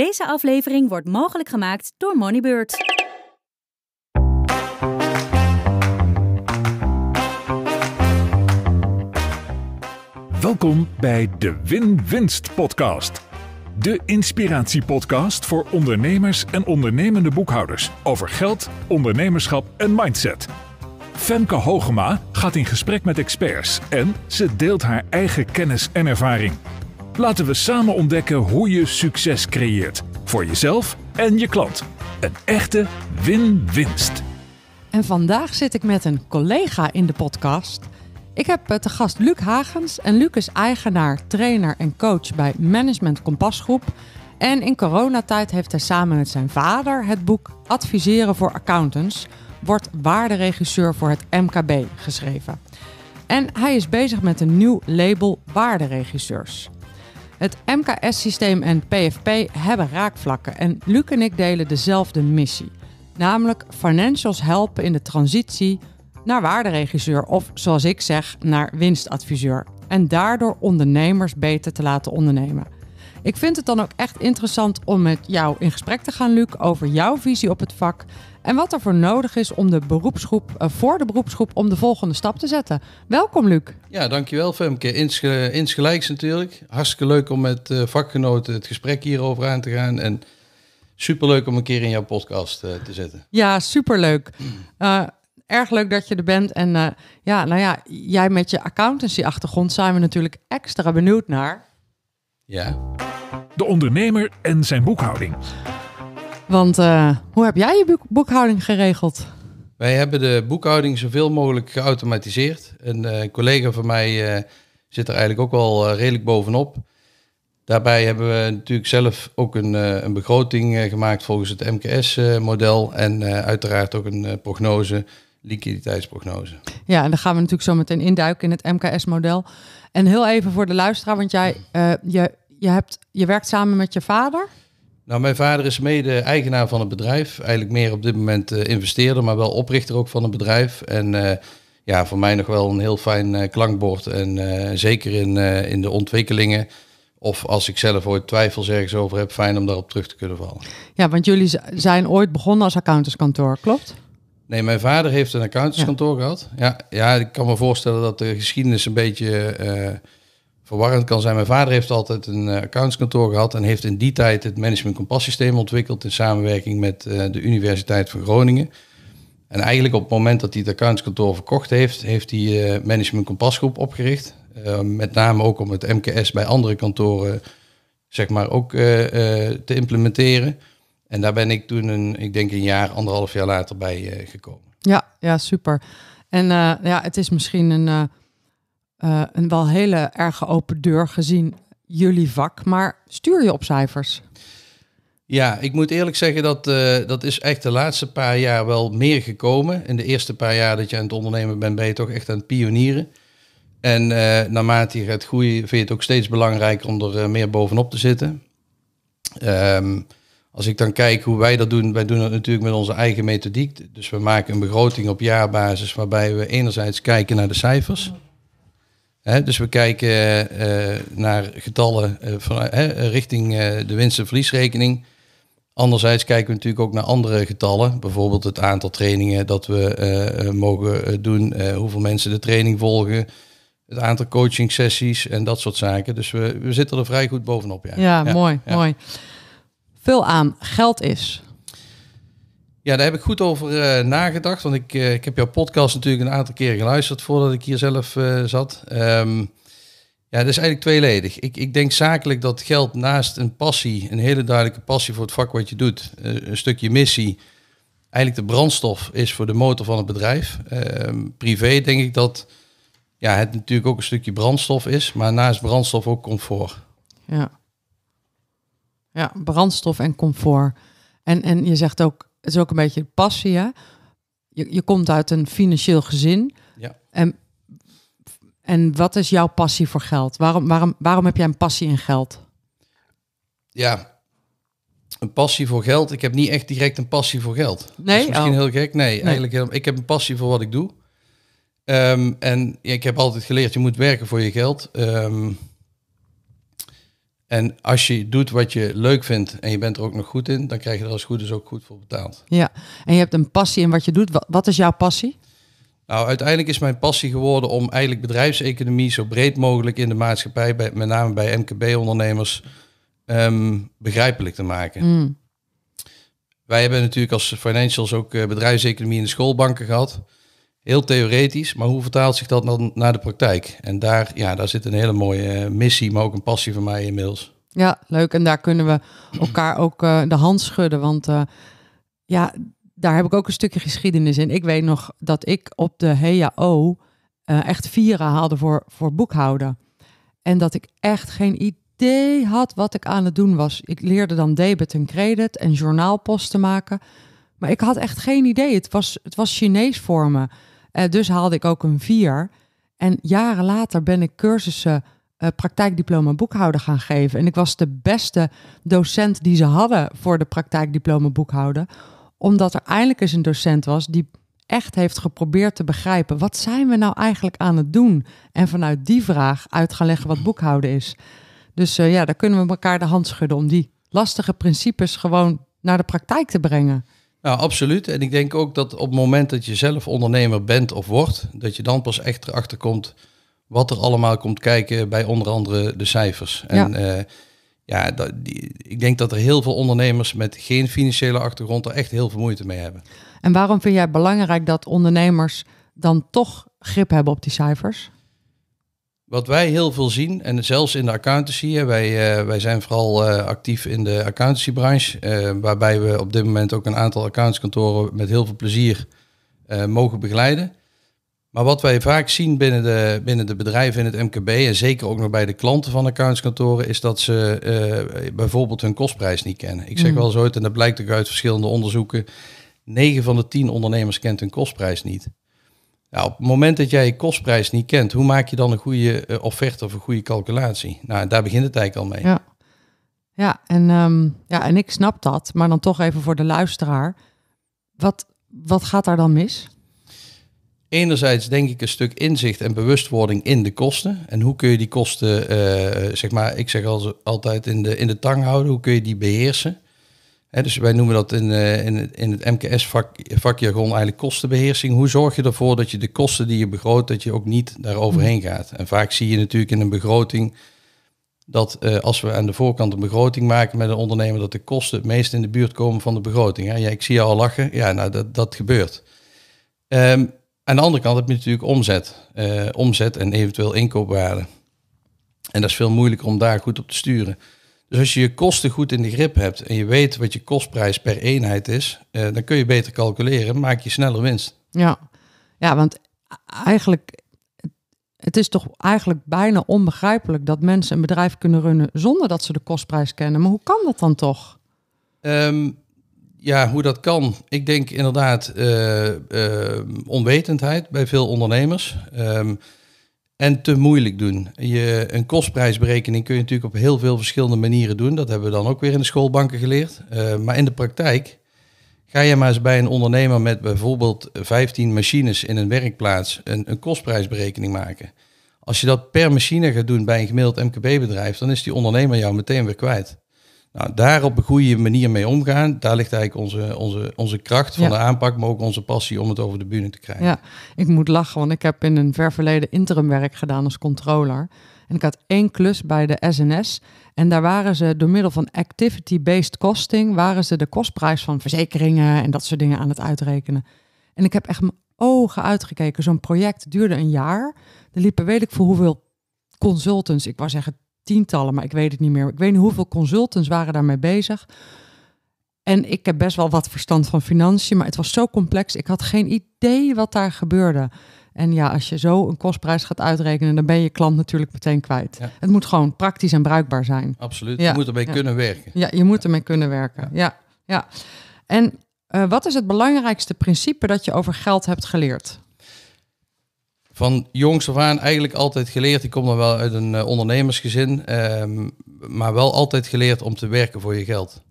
Deze aflevering wordt mogelijk gemaakt door Moneybird. Welkom bij de Win-Winst Podcast. De inspiratiepodcast voor ondernemers en ondernemende boekhouders over geld, ondernemerschap en mindset. Femke Hogema gaat in gesprek met experts en ze deelt haar eigen kennis en ervaring. Laten we samen ontdekken hoe je succes creëert. Voor jezelf en je klant. Een echte win-winst. En vandaag zit ik met een collega in de podcast. Ik heb eh, te gast Luc Hagens. En Luc is eigenaar, trainer en coach bij Management Kompas Groep. En in coronatijd heeft hij samen met zijn vader het boek Adviseren voor Accountants. Wordt waarderegisseur voor het MKB geschreven. En hij is bezig met een nieuw label waarderegisseurs. Het MKS-systeem en PFP hebben raakvlakken en Luc en ik delen dezelfde missie. Namelijk financials helpen in de transitie naar waarderegisseur of zoals ik zeg, naar winstadviseur. En daardoor ondernemers beter te laten ondernemen. Ik vind het dan ook echt interessant om met jou in gesprek te gaan, Luc, over jouw visie op het vak en wat er voor nodig is om de beroepsgroep, eh, voor de beroepsgroep om de volgende stap te zetten. Welkom Luc. Ja, dankjewel Femke. Insge, insgelijks natuurlijk. Hartstikke leuk om met eh, vakgenoten het gesprek hierover aan te gaan en superleuk om een keer in jouw podcast eh, te zetten. Ja, superleuk. Hmm. Erg leuk dat je er bent. En ja, nou ja, jij met je accountancy-achtergrond zijn we natuurlijk extra benieuwd naar. Ja. De ondernemer en zijn boekhouding. Want eh, hoe heb jij je boekhouding geregeld? Wij hebben de boekhouding zoveel mogelijk geautomatiseerd. Een eh, collega van mij eh, zit er eigenlijk ook wel redelijk bovenop. Daarbij hebben we natuurlijk zelf ook een, een begroting gemaakt volgens het MKS-model. en uiteraard ook een prognose, liquiditeitsprognose. Ja, en daar gaan we natuurlijk zo meteen induiken in het MKS-model. En heel even voor de luisteraar, want jij je, je, hebt, je werkt samen met je vader. Nou, mijn vader is mede eigenaar van het bedrijf. Eigenlijk meer op dit moment eh, investeerder, maar wel oprichter ook van het bedrijf. En eh, ja, voor mij nog wel een heel fijn eh, klankbord. En zeker in, in de ontwikkelingen. Of als ik zelf ooit twijfels ergens over heb, fijn om daarop terug te kunnen vallen. Ja, want jullie zijn ooit begonnen als accountantskantoor, klopt? Nee, mijn vader heeft een accountantskantoor gehad. Ja, ja, ik kan me voorstellen dat de geschiedenis een beetje verwarrend kan zijn. Mijn vader heeft altijd een eh, accountskantoor gehad en heeft in die tijd het management systeem ontwikkeld in samenwerking met eh, de Universiteit van Groningen. En eigenlijk op het moment dat hij het accountskantoor verkocht heeft, heeft hij eh, management kompasgroep opgericht. met name ook om het MKS bij andere kantoren zeg maar ook te implementeren. En daar ben ik toen een, ik denk een jaar, anderhalf jaar later bij gekomen. Ja, ja, super. En ja, het is misschien een eh, een wel hele erge open deur gezien jullie vak, maar stuur je op cijfers? Ja, ik moet eerlijk zeggen dat eh, dat is echt de laatste paar jaar wel meer gekomen. In de eerste paar jaar dat je aan het ondernemen bent, ben je toch echt aan het pionieren. En uh, naarmate je gaat groeien, vind je het ook steeds belangrijker om er meer bovenop te zitten. Ehm, als ik dan kijk hoe wij dat doen, wij doen het natuurlijk met onze eigen methodiek. Dus we maken een begroting op jaarbasis waarbij we enerzijds kijken naar de cijfers dus we kijken eh, naar getallen eh, van, eh, richting de winst- en verliesrekening. Anderzijds kijken we natuurlijk ook naar andere getallen. Bijvoorbeeld het aantal trainingen dat we mogen doen. hoeveel mensen de training volgen. Het aantal coaching sessies en dat soort zaken. Dus we, we zitten er vrij goed bovenop. Ja, ja, mooi, ja. mooi. Vul aan, geld is. Ja, daar heb ik goed over eh, nagedacht. Want ik, eh, ik heb jouw podcast natuurlijk een aantal keren geluisterd voordat ik hier zelf eh, zat. Ehm, ja, dat is eigenlijk tweeledig. Ik, ik denk zakelijk dat geld naast een passie, een hele duidelijke passie voor het vak wat je doet, een stukje missie, eigenlijk de brandstof is voor de motor van het bedrijf. Ehm, privé denk ik dat ja, het natuurlijk ook een stukje brandstof is, maar naast brandstof ook comfort. Ja, ja brandstof en comfort. En, en je zegt ook is ook een beetje passie, hè? Je, je komt uit een financieel gezin. Ja. En, en wat is jouw passie voor geld? Waarom, waarom, waarom heb jij een passie in geld? Ja, een passie voor geld. Ik heb niet echt direct een passie voor geld. Nee, misschien oh. heel gek. Nee, eigenlijk helemaal. ik heb een passie voor wat ik doe. Ehm, en ik heb altijd geleerd, je moet werken voor je geld. Ehm, en als je doet wat je leuk vindt en je bent er ook nog goed in, dan krijg je er als goed is ook goed voor betaald. Ja, en je hebt een passie in wat je doet. Wat is jouw passie? Nou, uiteindelijk is mijn passie geworden om eigenlijk bedrijfseconomie zo breed mogelijk in de maatschappij, bij, met name bij MKB-ondernemers, ehm, begrijpelijk te maken. Mm. Wij hebben natuurlijk als financials ook eh, bedrijfseconomie in de schoolbanken gehad heel theoretisch, maar hoe vertaalt zich dat dan naar de praktijk? En daar, ja, daar zit een hele mooie eh, missie, maar ook een passie van mij inmiddels. Ja, leuk. En daar kunnen we elkaar ook eh, de hand schudden. Want eh, ja, daar heb ik ook een stukje geschiedenis in. Ik weet nog dat ik op de HEAO echt vieren haalde voor, voor boekhouden. En dat ik echt geen idee had wat ik aan het doen was. Ik leerde dan debet en credit en journaalposten maken. Maar ik had echt geen idee. Het was, het was Chinees voor me. Eh, dus haalde ik ook een 4. En jaren later ben ik cursussen uh, praktijkdiploma boekhouder gaan geven. En ik was de beste docent die ze hadden voor de praktijkdiploma boekhouder. Omdat er eindelijk eens een docent was die echt heeft geprobeerd te begrijpen wat zijn we nou eigenlijk aan het doen? En vanuit die vraag uit gaan leggen wat boekhouden is. Dus eh, ja, daar kunnen we elkaar de hand schudden om die lastige principes gewoon naar de praktijk te brengen. Nou, absoluut. En ik denk ook dat op het moment dat je zelf ondernemer bent of wordt, dat je dan pas echt erachter komt wat er allemaal komt kijken bij onder andere de cijfers. En ja, eh, ja dat, die, ik denk dat er heel veel ondernemers met geen financiële achtergrond er echt heel veel moeite mee hebben. En waarom vind jij belangrijk dat ondernemers dan toch grip hebben op die cijfers? Wat wij heel veel zien, en zelfs in de accountancy, wij, eh, wij zijn vooral eh, actief in de accountancybranche, eh, waarbij we op dit moment ook een aantal accountskantoren met heel veel plezier mogen begeleiden. Maar wat wij vaak zien binnen de, binnen de bedrijven in het MKB, en zeker ook nog bij de klanten van accountskantoren, is dat ze bijvoorbeeld hun kostprijs niet kennen. Ik zeg mm. wel zo, en dat blijkt ook uit verschillende onderzoeken, 9 van de 10 ondernemers kent hun kostprijs niet. Nou, op het moment dat jij je kostprijs niet kent, hoe maak je dan een goede eh, offerte of een goede calculatie? Nou, daar begint het eigenlijk al mee. Ja, ja, en, ehm, ja, en ik snap dat, maar dan toch even voor de luisteraar. Wat, wat gaat daar dan mis? Enerzijds denk ik een stuk inzicht en bewustwording in de kosten. En hoe kun je die kosten, eh, eh, zeg maar, ik zeg altijd in de, in de tang houden, hoe kun je die beheersen? dus wij noemen dat in, in, eh, in het MKS-vakjargon eigenlijk kostenbeheersing. Hoe zorg je ervoor dat je de kosten die je begroot, dat je ook niet daaroverheen mhm. gaat? En vaak zie je natuurlijk in een begroting dat eh, als we aan de voorkant een begroting maken met een ondernemer, dat de kosten het meest in de buurt komen van de begroting. Ja, ik zie je al lachen. Ja, nou, dat, dat gebeurt. Um, aan de andere kant heb je natuurlijk omzet. Eh, omzet en eventueel inkoopwaarde. En dat is veel moeilijker om daar goed op te sturen. Dus als je je kosten goed in de grip hebt en je weet wat je kostprijs per eenheid is, eh, dan kun je beter calculeren, maak je sneller winst. Ja, ja want eigenlijk, het is toch eigenlijk bijna onbegrijpelijk dat mensen een bedrijf kunnen runnen zonder dat ze de kostprijs kennen. Maar hoe kan dat dan toch? Ehm, ja, hoe dat kan. Ik denk inderdaad eh, eh, onwetendheid bij veel ondernemers. Ehm, en te moeilijk doen. Je, een kostprijsberekening kun je natuurlijk op heel veel verschillende manieren doen. Dat hebben we dan ook weer in de schoolbanken geleerd. Eh, maar in de praktijk ga je maar eens bij een ondernemer met bijvoorbeeld 15 machines in een werkplaats een, een kostprijsberekening maken. Als je dat per machine gaat doen bij een gemiddeld MKB-bedrijf, dan is die ondernemer jou meteen weer kwijt. Nou, daar op een goede manier mee omgaan, daar ligt eigenlijk onze, onze, onze kracht van de aanpak, maar ook onze passie om het over de bühne te krijgen. Ja, ik moet lachen, want ik heb in een ver verleden interimwerk gedaan als controller. En ik had één klus bij de SNS. En daar waren ze door middel van activity-based costing, waren ze de kostprijs van verzekeringen en dat soort dingen aan het uitrekenen. En ik heb echt mijn ogen uitgekeken. Zo'n project duurde een jaar. Er liepen weet ik voor hoeveel consultants, ik wou zeggen tientallen, maar ik weet het niet meer. Ik weet niet hoeveel consultants waren daarmee bezig. En ik heb best wel wat verstand van financiën, maar het was zo complex. Ik had geen idee wat daar gebeurde. En ja, als je zo een kostprijs gaat uitrekenen, dan ben je klant natuurlijk meteen kwijt. Het moet gewoon praktisch en bruikbaar zijn. Absoluut. Ja. Je moet ermee kunnen werken. Ja, je moet ermee kunnen werken. Ja, ja. En eh, wat is het belangrijkste principe dat je over geld hebt geleerd? van jongs af aan eigenlijk altijd geleerd. Ik kom dan wel uit een eh, ondernemersgezin, ehm, maar wel altijd geleerd om te werken voor je geld.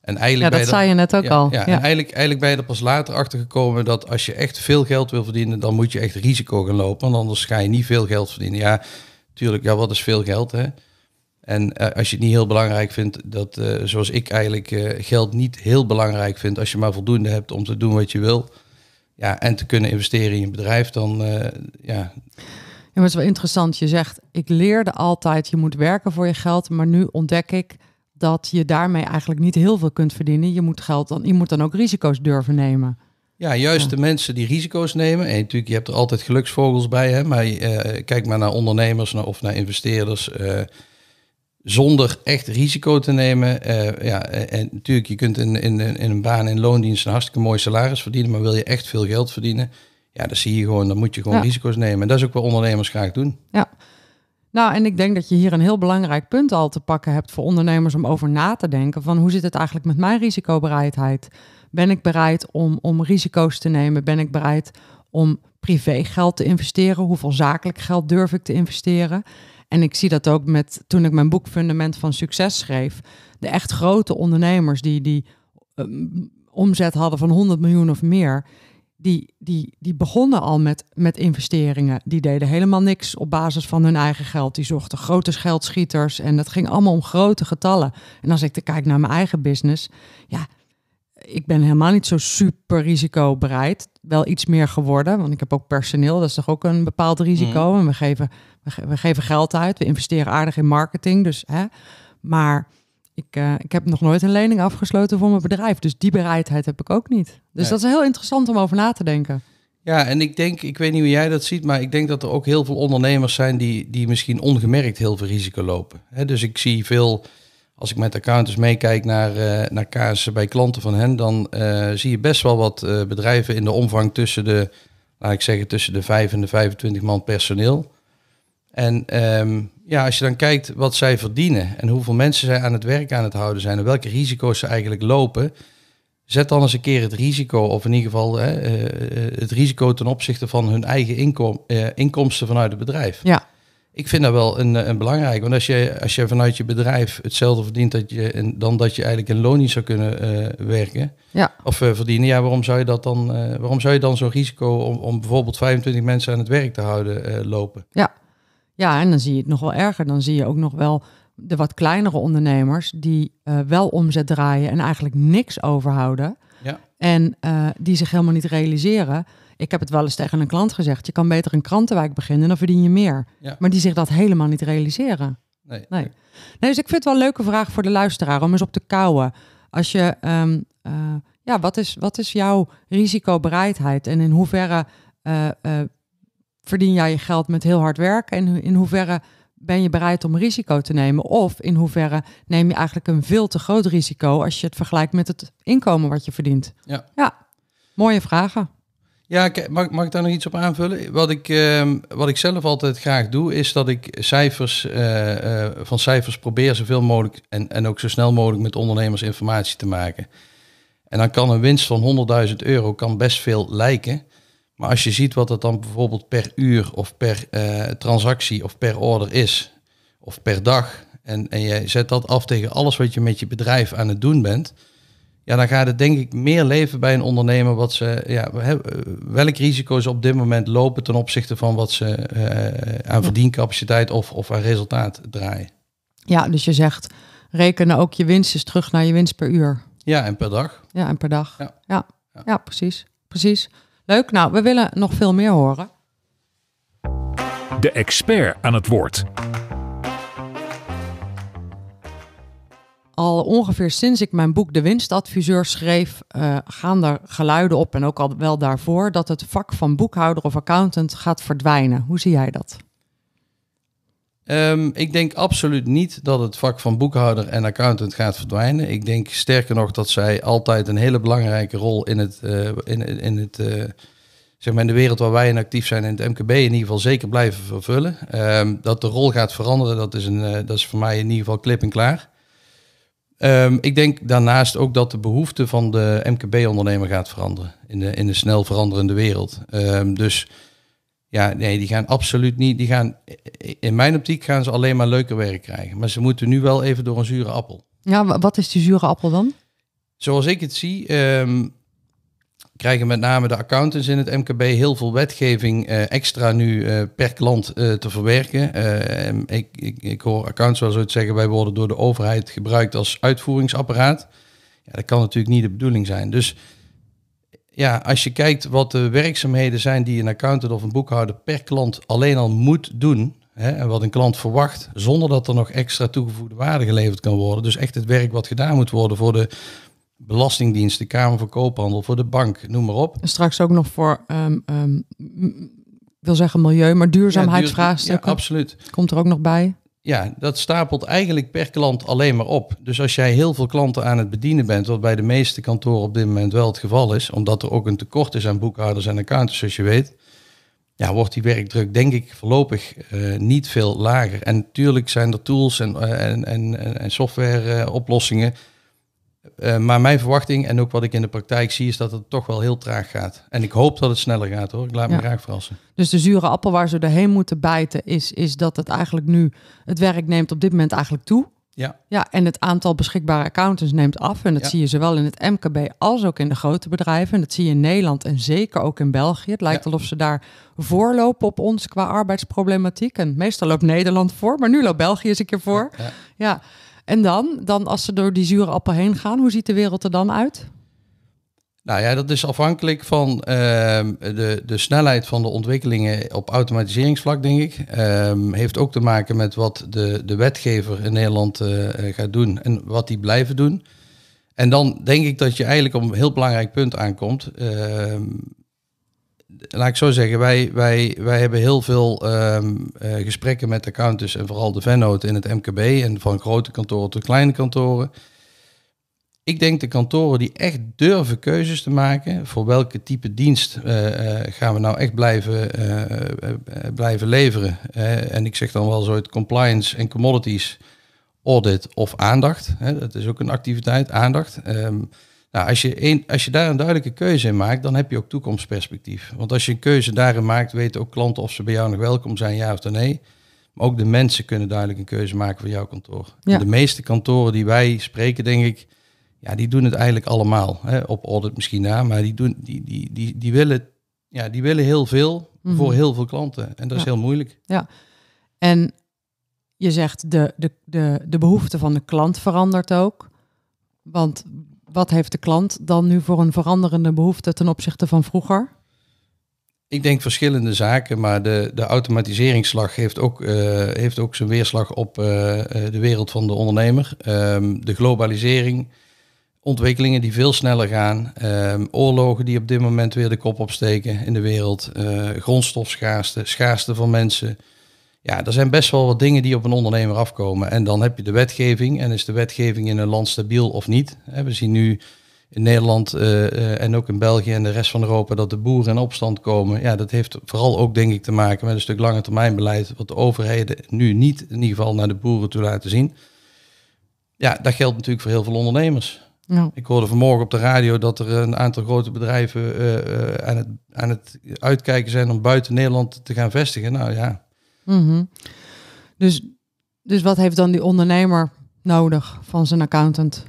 En eigenlijk ja, dat zei je net ook al. Ja, En eigenlijk, eigenlijk ben je er pas later achter gekomen dat als je echt veel geld wil verdienen, dan moet je echt risico gaan lopen. Want anders ga je niet veel geld verdienen. Ja, tuurlijk, ja, wat is veel geld, hè? En eh, als je het niet heel belangrijk vindt, dat eh, zoals ik eigenlijk geld niet heel belangrijk vind, als je maar voldoende hebt om te doen wat je wil, ja, en te kunnen investeren in je bedrijf, dan eh, ja. Ja, maar het is wel interessant. Je zegt, ik leerde altijd, je moet werken voor je geld. Maar nu ontdek ik dat je daarmee eigenlijk niet heel veel kunt verdienen. Je moet, geld dan, je moet dan ook risico's durven nemen. Ja, juist de mensen die risico's nemen. En natuurlijk, je hebt er altijd geluksvogels bij. Hè, maar uh, kijk maar naar ondernemers of naar investeerders. Eh, zonder echt risico te nemen. Eh, ja, eh, en natuurlijk, je kunt in, in, een baan in loondienst een hartstikke mooi salaris verdienen, maar wil je echt veel geld verdienen, ja, dan zie je gewoon, dan moet je gewoon risico's nemen. En dat is ook wat ondernemers graag doen. Ja. Nou, en ik denk dat je hier een heel belangrijk punt al te pakken hebt voor ondernemers om over na te denken van hoe zit het eigenlijk met mijn risicobereidheid? Ben ik bereid om, om risico's te nemen? Ben ik bereid om privé geld te investeren? Hoeveel zakelijk geld durf ik te investeren? En ik zie dat ook met toen ik mijn boek Fundament van Succes schreef. De echt grote ondernemers die, die ehm, omzet hadden van 100 miljoen of meer. Die, die, die begonnen al met, met investeringen. Die deden helemaal niks op basis van hun eigen geld. Die zochten grote geldschieters en dat ging allemaal om grote getallen. En als ik te kijk naar mijn eigen business, ja, ik ben helemaal niet zo super risicobereid. Wel iets meer geworden, want ik heb ook personeel. Dat is toch ook een bepaald risico. Mm. En we geven, we, geven geld uit. We investeren aardig in marketing. Dus, hè. Maar ik, eh, ik heb nog nooit een lening afgesloten voor mijn bedrijf. Dus die bereidheid heb ik ook niet. Dus dat is heel interessant om over na te denken. Ja, en ik denk, ik weet niet hoe jij dat ziet, maar ik denk dat er ook heel veel ondernemers zijn die, die misschien ongemerkt heel veel risico lopen. dus ik zie veel als ik met accountants meekijk naar, uh, naar kaarsen bij klanten van hen, dan eh, zie je best wel wat eh, bedrijven in de omvang tussen de, laat ik zeggen, tussen de 5 en de 25 man personeel. En ehm, ja, als je dan kijkt wat zij verdienen en hoeveel mensen zij aan het werk aan het houden zijn en welke risico's ze eigenlijk lopen, zet dan eens een keer het risico, of in ieder geval het risico ten opzichte van hun eigen inkomsten vanuit het bedrijf. Ja. Ik vind dat wel een, eh, een belangrijk. Want als je, als je vanuit je bedrijf hetzelfde verdient dat je, dan dat je eigenlijk een loon niet zou kunnen eh, werken. Ja. Of eh, verdienen. Ja, waarom zou je dat dan? waarom zou je dan zo'n risico om, om bijvoorbeeld 25 mensen aan het werk te houden lopen? Ja. ja, en dan zie je het nog wel erger. Dan zie je ook nog wel de wat kleinere ondernemers die wel omzet draaien en eigenlijk niks overhouden. Ja. En die zich helemaal niet realiseren ik heb het wel eens tegen een klant gezegd. Je kan beter een krantenwijk beginnen, dan verdien je meer. Maar die zich dat helemaal niet realiseren. Nee, nee. nee. Dus ik vind het wel een leuke vraag voor de luisteraar om eens op te kouwen. Als je, ehm, eh, ja, wat is, wat is jouw risicobereidheid? En in hoeverre eh, eh, verdien jij je geld met heel hard werken? En in hoeverre ben je bereid om risico te nemen? Of in hoeverre neem je eigenlijk een veel te groot risico als je het vergelijkt met het inkomen wat je verdient? Ja. ja. Mooie vragen. Ja, mag, mag ik daar nog iets op aanvullen? Wat ik, ehm, wat ik zelf altijd graag doe, is dat ik cijfers, eh, eh, van cijfers probeer zoveel mogelijk en, en ook zo snel mogelijk met ondernemers informatie te maken. En dan kan een winst van 100.000 euro kan best veel lijken. Maar als je ziet wat dat dan bijvoorbeeld per uur of per eh, transactie of per order is, of per dag, en, en je zet dat af tegen alles wat je met je bedrijf aan het doen bent, ja, dan gaat het denk ik meer leven bij een ondernemer wat ze, ja, welk risico ze op dit moment lopen ten opzichte van wat ze eh, aan verdiencapaciteit of, of aan resultaat draaien. Ja, dus je zegt, rekenen ook je winst is terug naar je winst per uur. Ja, en per dag. Ja, en per dag. Ja, ja. ja precies. precies. Leuk. Nou, we willen nog veel meer horen. De expert aan het woord. al ongeveer sinds ik mijn boek De Winstadviseur schreef, eh, gaan er geluiden op en ook al wel daarvoor dat het vak van boekhouder of accountant gaat verdwijnen. Hoe zie jij dat? Ehm, ik denk absoluut niet dat het vak van boekhouder en accountant gaat verdwijnen. Ik denk sterker nog dat zij altijd een hele belangrijke rol in, het, eh, in, in, het, eh, zeg maar in de wereld waar wij in actief zijn, in het MKB in ieder geval zeker blijven vervullen. Ehm, dat de rol gaat veranderen, dat is, een, dat is voor mij in ieder geval klip en klaar. Ehm, ik denk daarnaast ook dat de behoefte van de MKB-ondernemer gaat veranderen in de, in de snel veranderende wereld. Ehm, dus ja, nee, die gaan absoluut niet. Die gaan, in mijn optiek gaan ze alleen maar leuker werk krijgen. Maar ze moeten nu wel even door een zure appel. Ja, wat is die zure appel dan? Zoals ik het zie, ehm, krijgen met name de accountants in het MKB heel veel wetgeving eh, extra nu eh, per klant eh, te verwerken. Ik, ik, ik, hoor accounts wel zo zeggen, wij worden door de overheid gebruikt als uitvoeringsapparaat. Ja, dat kan natuurlijk niet de bedoeling zijn. Dus ja, als je kijkt wat de werkzaamheden zijn die een accountant of een boekhouder per klant alleen al moet doen, hè, en wat een klant verwacht, zonder dat er nog extra toegevoegde waarde geleverd kan worden. Dus echt het werk wat gedaan moet worden voor de Belastingdienst, de Kamer van Koophandel, voor de bank, noem maar op. En straks ook nog voor, ehm, ehm, wil zeggen milieu, maar duurzaamheidsvraagstukken. absoluut. Komt er ook nog bij? Ja, dat stapelt eigenlijk per klant alleen maar op. Dus als jij heel veel klanten aan het bedienen bent, wat bij de meeste kantoren op dit moment wel het geval is, omdat er ook een tekort is aan boekhouders en accountants, zoals je weet, ja, wordt die werkdruk denk ik voorlopig eh, niet veel lager. En natuurlijk zijn er tools en, eh, en, en, en software oplossingen eh, maar mijn verwachting en ook wat ik in de praktijk zie, is dat het toch wel heel traag gaat. En ik hoop dat het sneller gaat hoor. Ik laat me graag verrassen. Dus de zure appel waar ze doorheen moeten bijten, is, is dat het eigenlijk nu het werk neemt op dit moment eigenlijk toe. Ja. ja, en het aantal beschikbare accountants neemt af. En dat zie je zowel in het MKB als ook in de grote bedrijven. En dat zie je in Nederland en zeker ook in België. Het lijkt alsof ze daar voorlopen op ons qua arbeidsproblematiek. En meestal loopt Nederland voor, maar nu loopt België eens een keer voor. ja. ja. En dan? Dan als ze door die zure appel heen gaan, hoe ziet de wereld er dan uit? Nou ja, dat is afhankelijk van ehm, de, de snelheid van de ontwikkelingen op automatiseringsvlak, denk ik. Ehm, heeft ook te maken met wat de, de wetgever in Nederland eh, eh, gaat doen en wat die blijven doen. En dan denk ik dat je eigenlijk op een heel belangrijk punt aankomt. Ehm, laat ik zo zeggen, wij, wij, wij hebben heel veel ehm, eh, gesprekken met accountants en vooral de vennoten in het MKB en van grote kantoren tot kleine kantoren. Ik denk de kantoren die echt durven keuzes te maken voor welke type dienst eh, eh, gaan we nou echt blijven, blijven leveren. en ik zeg dan wel zo het compliance en commodities, audit of aandacht. Hè, dat is ook een activiteit, aandacht. Ehm, nou, als je, een, als je daar een duidelijke keuze in maakt, dan heb je ook toekomstperspectief. Want als je een keuze daarin maakt, weten ook klanten of ze bij jou nog welkom zijn, ja of nee. Maar ook de mensen kunnen duidelijk een keuze maken voor jouw kantoor. De meeste kantoren die wij spreken, denk ik, ja, die doen het eigenlijk allemaal. Hè? Op audit misschien na, maar die, doen, die, die, die, die, willen, ja, die willen heel veel mhm. voor heel veel klanten. En dat is heel moeilijk. Ja, en je zegt de, de, de, de behoefte van de klant verandert ook. Want wat heeft de klant dan nu voor een veranderende behoefte ten opzichte van vroeger? Ik denk verschillende zaken, maar de, de automatiseringsslag heeft ook, eh, heeft ook zijn weerslag op eh, eh, de wereld van de ondernemer. Ehm, de globalisering, ontwikkelingen die veel sneller gaan, ehm, oorlogen die op dit moment weer de kop opsteken in de wereld, grondstofschaarste, schaarste van mensen, ja, er zijn best wel wat dingen die op een ondernemer afkomen. En dan heb je de wetgeving. En is de wetgeving in een land stabiel of niet? We zien nu in Nederland eh, eh, en ook in België en de rest van Europa dat de boeren in opstand komen. Ja, dat heeft vooral ook denk ik te maken met een stuk lange termijn beleid, wat de overheden nu niet in ieder geval naar de boeren toe laten zien. Ja, dat geldt natuurlijk voor heel veel ondernemers. Ik hoorde vanmorgen op de radio dat er een aantal grote bedrijven eh, aan, het, aan het uitkijken zijn om buiten Nederland te gaan vestigen. Nou ja, Mhm. dus, dus wat heeft dan die ondernemer nodig van zijn accountant?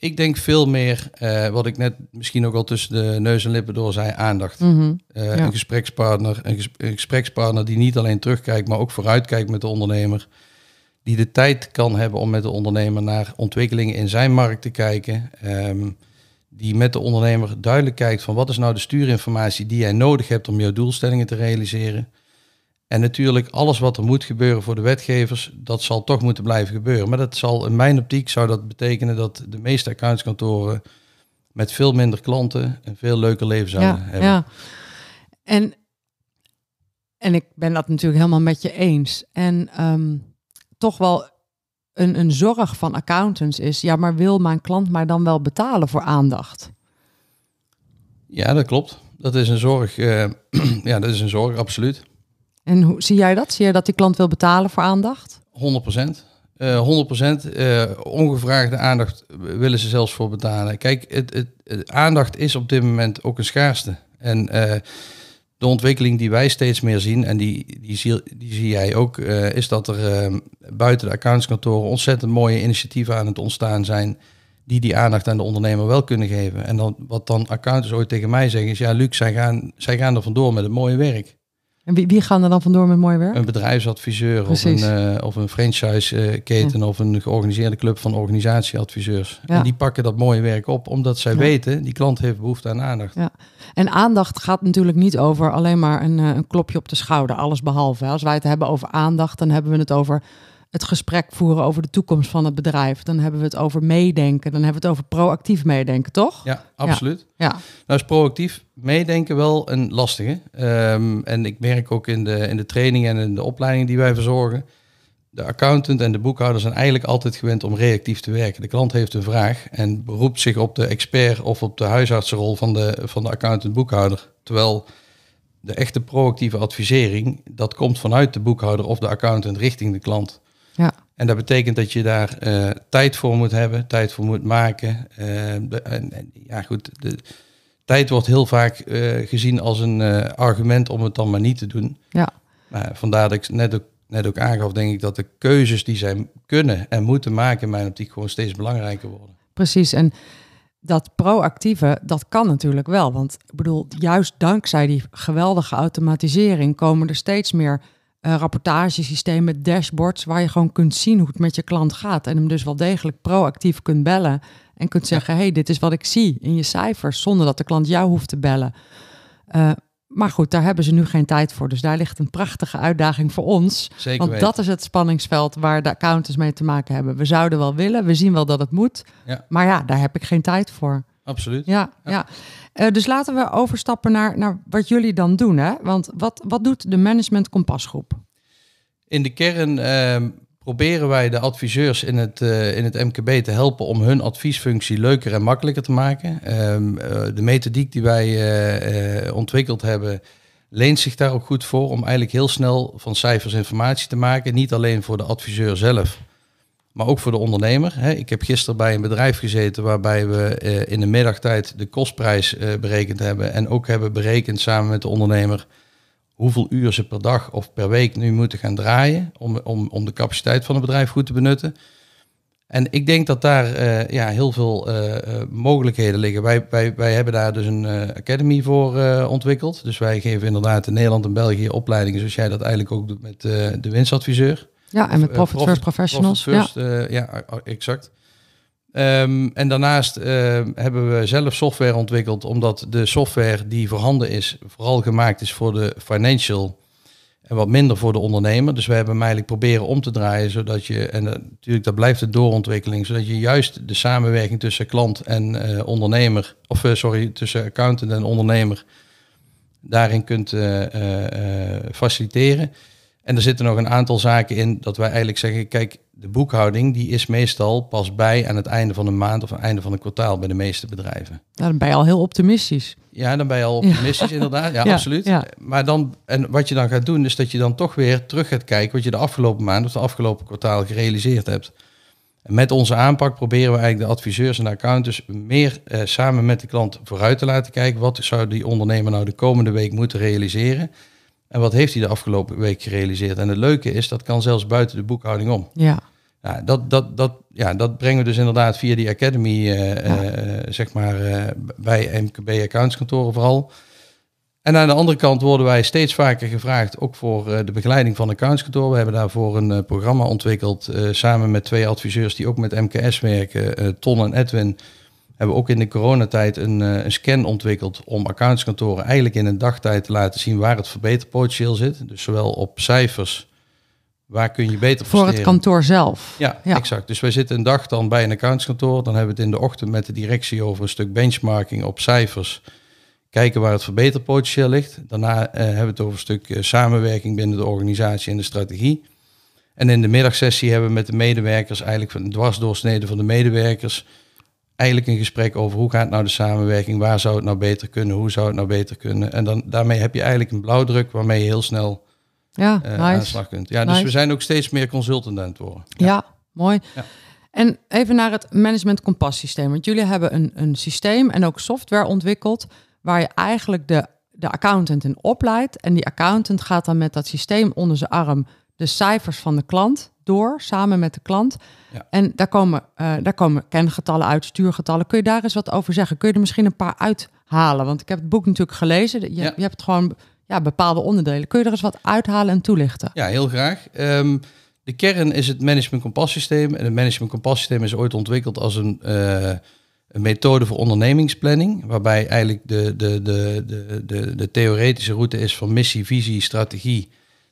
Ik denk veel meer, eh, wat ik net misschien ook al tussen de neus en lippen door zei, aandacht. Mhm. Eh, een gesprekspartner, een, gesprekspartner die niet alleen terugkijkt, maar ook vooruitkijkt met de ondernemer. Die de tijd kan hebben om met de ondernemer naar ontwikkelingen in zijn markt te kijken. Ehm, die met de ondernemer duidelijk kijkt van wat is nou de stuurinformatie die jij nodig hebt om jouw doelstellingen te realiseren. En natuurlijk, alles wat er moet gebeuren voor de wetgevers, dat zal toch moeten blijven gebeuren. Maar dat zal in mijn optiek zou dat betekenen dat de meeste accountskantoren met veel minder klanten een veel leuker leven zouden hebben. Ja. En, en ik ben dat natuurlijk helemaal met je eens. En ehm, toch wel een, een zorg van accountants is, ja, maar wil mijn klant mij dan wel betalen voor aandacht? Ja, dat klopt. Dat is een zorg. Eh, ja, dat is een zorg, absoluut. En hoe zie jij dat? Zie jij dat die klant wil betalen voor aandacht? 100 procent. 100% uh, eh, eh, ongevraagde aandacht willen ze zelfs voor betalen. Kijk, het, het, aandacht is op dit moment ook een schaarste. En eh, de ontwikkeling die wij steeds meer zien, en die, die, zie, die zie jij ook, is dat er buiten de accountskantoren ontzettend mooie initiatieven aan het ontstaan zijn. Die die aandacht aan de ondernemer wel kunnen geven. En dan, wat dan accountants ooit tegen mij zeggen is: Ja, Luc, zij gaan, zij gaan er vandoor met het mooie werk. En wie, wie, gaan er dan vandoor met mooi werk? Een bedrijfsadviseur of een, uh, of een franchise-keten of een georganiseerde club van organisatieadviseurs. En die pakken dat mooie werk op, omdat zij weten, die klant heeft behoefte aan aandacht. Ja. En aandacht gaat natuurlijk niet over alleen maar een, eh, een klopje op de schouder, alles behalve. Als wij het hebben over aandacht, dan hebben we het over het gesprek voeren over de toekomst van het bedrijf. Dan hebben we het over meedenken. Dan hebben we het over proactief meedenken, toch? Ja, absoluut. Ja. Nou is proactief meedenken wel een lastige. Ehm, en ik merk ook in de, in de training en in de opleidingen die wij verzorgen... de accountant en de boekhouder zijn eigenlijk altijd gewend om reactief te werken. De klant heeft een vraag en beroept zich op de expert of op de huisartsenrol van de, van de accountant-boekhouder. Terwijl de echte proactieve advisering, dat komt vanuit de boekhouder of de accountant richting de klant. Ja. En dat betekent dat je daar eh, tijd voor moet hebben, tijd voor moet maken. Eh, en, ja, goed. De, tijd wordt heel vaak eh, gezien als een argument om het dan maar niet te doen. Ja. vandaar dat ik net ook, net ook aangaf, denk ik, dat de keuzes die zij kunnen en moeten maken in mijn optiek gewoon steeds belangrijker worden. Precies. En dat proactieve, dat kan natuurlijk wel. Want ik bedoel, juist dankzij die geweldige automatisering komen er steeds meer uh, rapportagesystemen, dashboards, waar je gewoon kunt zien hoe het met je klant gaat. En hem dus wel degelijk proactief kunt bellen. En kunt zeggen, hey, dit is wat ik zie in je cijfers, zonder dat de klant jou hoeft te bellen. Eh, maar goed, daar hebben ze nu geen tijd voor. Dus daar ligt een prachtige uitdaging voor ons. want dat is het spanningsveld waar de accountants mee te maken hebben. We zouden wel willen, we zien wel dat het moet. Maar ja, daar heb ik geen tijd voor. Absoluut. Ja, ja. Eh, dus laten we overstappen naar, naar wat jullie dan doen. Hè? Want wat, wat doet de Management Kompasgroep? In de kern ehm, proberen wij de adviseurs in het, eh, in het MKB te helpen om hun adviesfunctie leuker en makkelijker te maken. Ehm, eh, de methodiek die wij ontwikkeld hebben leent zich daar ook goed voor om eigenlijk heel snel van cijfers informatie te maken. Niet alleen voor de adviseur zelf, maar ook voor de ondernemer. Ik heb gisteren bij een bedrijf gezeten waarbij we eh, in de middagtijd de kostprijs eh, berekend hebben. En ook hebben berekend samen met de ondernemer hoeveel uur ze per dag of per week nu moeten gaan draaien om, om, om de capaciteit van het bedrijf goed te benutten. En ik denk dat daar eh, ja, heel veel mogelijkheden liggen. Wij, wij, wij hebben daar dus een academy voor ontwikkeld. Dus wij geven inderdaad in Nederland en België opleidingen zoals jij dat eigenlijk ook doet met de winstadviseur. Ja, en met eh, Profit, First Professionals. ja. Eh, exact. Ehm, en daarnaast ehm, hebben we zelf software ontwikkeld, omdat de software die voorhanden is, vooral gemaakt is voor de financial en wat minder voor de ondernemer. Dus we hebben hem eigenlijk proberen om te draaien, zodat je, en natuurlijk dat blijft de doorontwikkeling, zodat je juist de samenwerking tussen klant en eh, ondernemer, of sorry, tussen accountant en ondernemer, daarin kunt faciliteren. En er zitten nog een aantal zaken in dat wij eigenlijk zeggen, kijk, de boekhouding die is meestal pas bij aan het einde van een maand of aan het einde van een kwartaal bij de meeste bedrijven. Nou, dan ben je al heel optimistisch. Ja, dan ben je al optimistisch inderdaad. Ja, absoluut. Maar dan, en wat je dan gaat doen, is dat je dan toch weer terug gaat kijken wat je de afgelopen maand of de afgelopen kwartaal gerealiseerd hebt. En met onze aanpak proberen we eigenlijk de adviseurs en de accountants meer eh, samen met de klant vooruit te laten kijken. Wat zou die ondernemer nou de komende week moeten realiseren? En wat heeft hij de afgelopen week gerealiseerd? En het leuke is, dat kan zelfs buiten de boekhouding om. Ja. Ja, dat, dat, dat, ja, dat brengen we dus inderdaad via die Academy, eh, eh, zeg maar, eh, bij MKB accountskantoren vooral. En aan de andere kant worden wij steeds vaker gevraagd, ook voor de begeleiding van accountskantoren. We hebben daarvoor een programma ontwikkeld samen met twee adviseurs die ook met MKS werken, Ton en Edwin hebben ook in de coronatijd een, eh, een, scan ontwikkeld om accountskantoren eigenlijk in een dagtijd te laten zien waar het verbeterpotentieel zit. Dus zowel op cijfers, waar kun je beter Voor het kantoor zelf. Ja, exact. Dus wij zitten een dag dan bij een accountskantoor, dan hebben we het in de ochtend met de directie over een stuk benchmarking op cijfers. Kijken waar het verbeterpotentieel ligt. Daarna eh, hebben we het over een stuk eh, samenwerking binnen de organisatie en de strategie. En in de middagsessie hebben we met de medewerkers eigenlijk een dwarsdoorsnede van de medewerkers eigenlijk een gesprek over hoe gaat nou de samenwerking, waar zou het nou beter kunnen, hoe zou het nou beter kunnen. En dan, daarmee heb je eigenlijk een blauwdruk waarmee je heel snel ja, eh, aan slag kunt. Ja, dus we zijn ook steeds meer consultant aan het Ja, mooi. Ja. En even naar het management kompas systeem. Want jullie hebben een, een systeem en ook software ontwikkeld waar je eigenlijk de, de accountant in opleidt. En die accountant gaat dan met dat systeem onder zijn arm de cijfers van de klant door, samen met de klant. En daar komen, uh, daar komen kengetallen uit, stuurgetallen. Kun je daar eens wat over zeggen? Kun je er misschien een paar uithalen? Want ik heb het boek natuurlijk gelezen. Je, je hebt gewoon ja, bepaalde onderdelen. Kun je er eens wat uithalen en toelichten? Ja, heel graag. Ehm, de kern is het Management compass Systeem. En het Management compass Systeem is ooit ontwikkeld als een, eh, een methode voor ondernemingsplanning. Waarbij eigenlijk de, de, de, de, de, de theoretische route is van missie, visie, strategie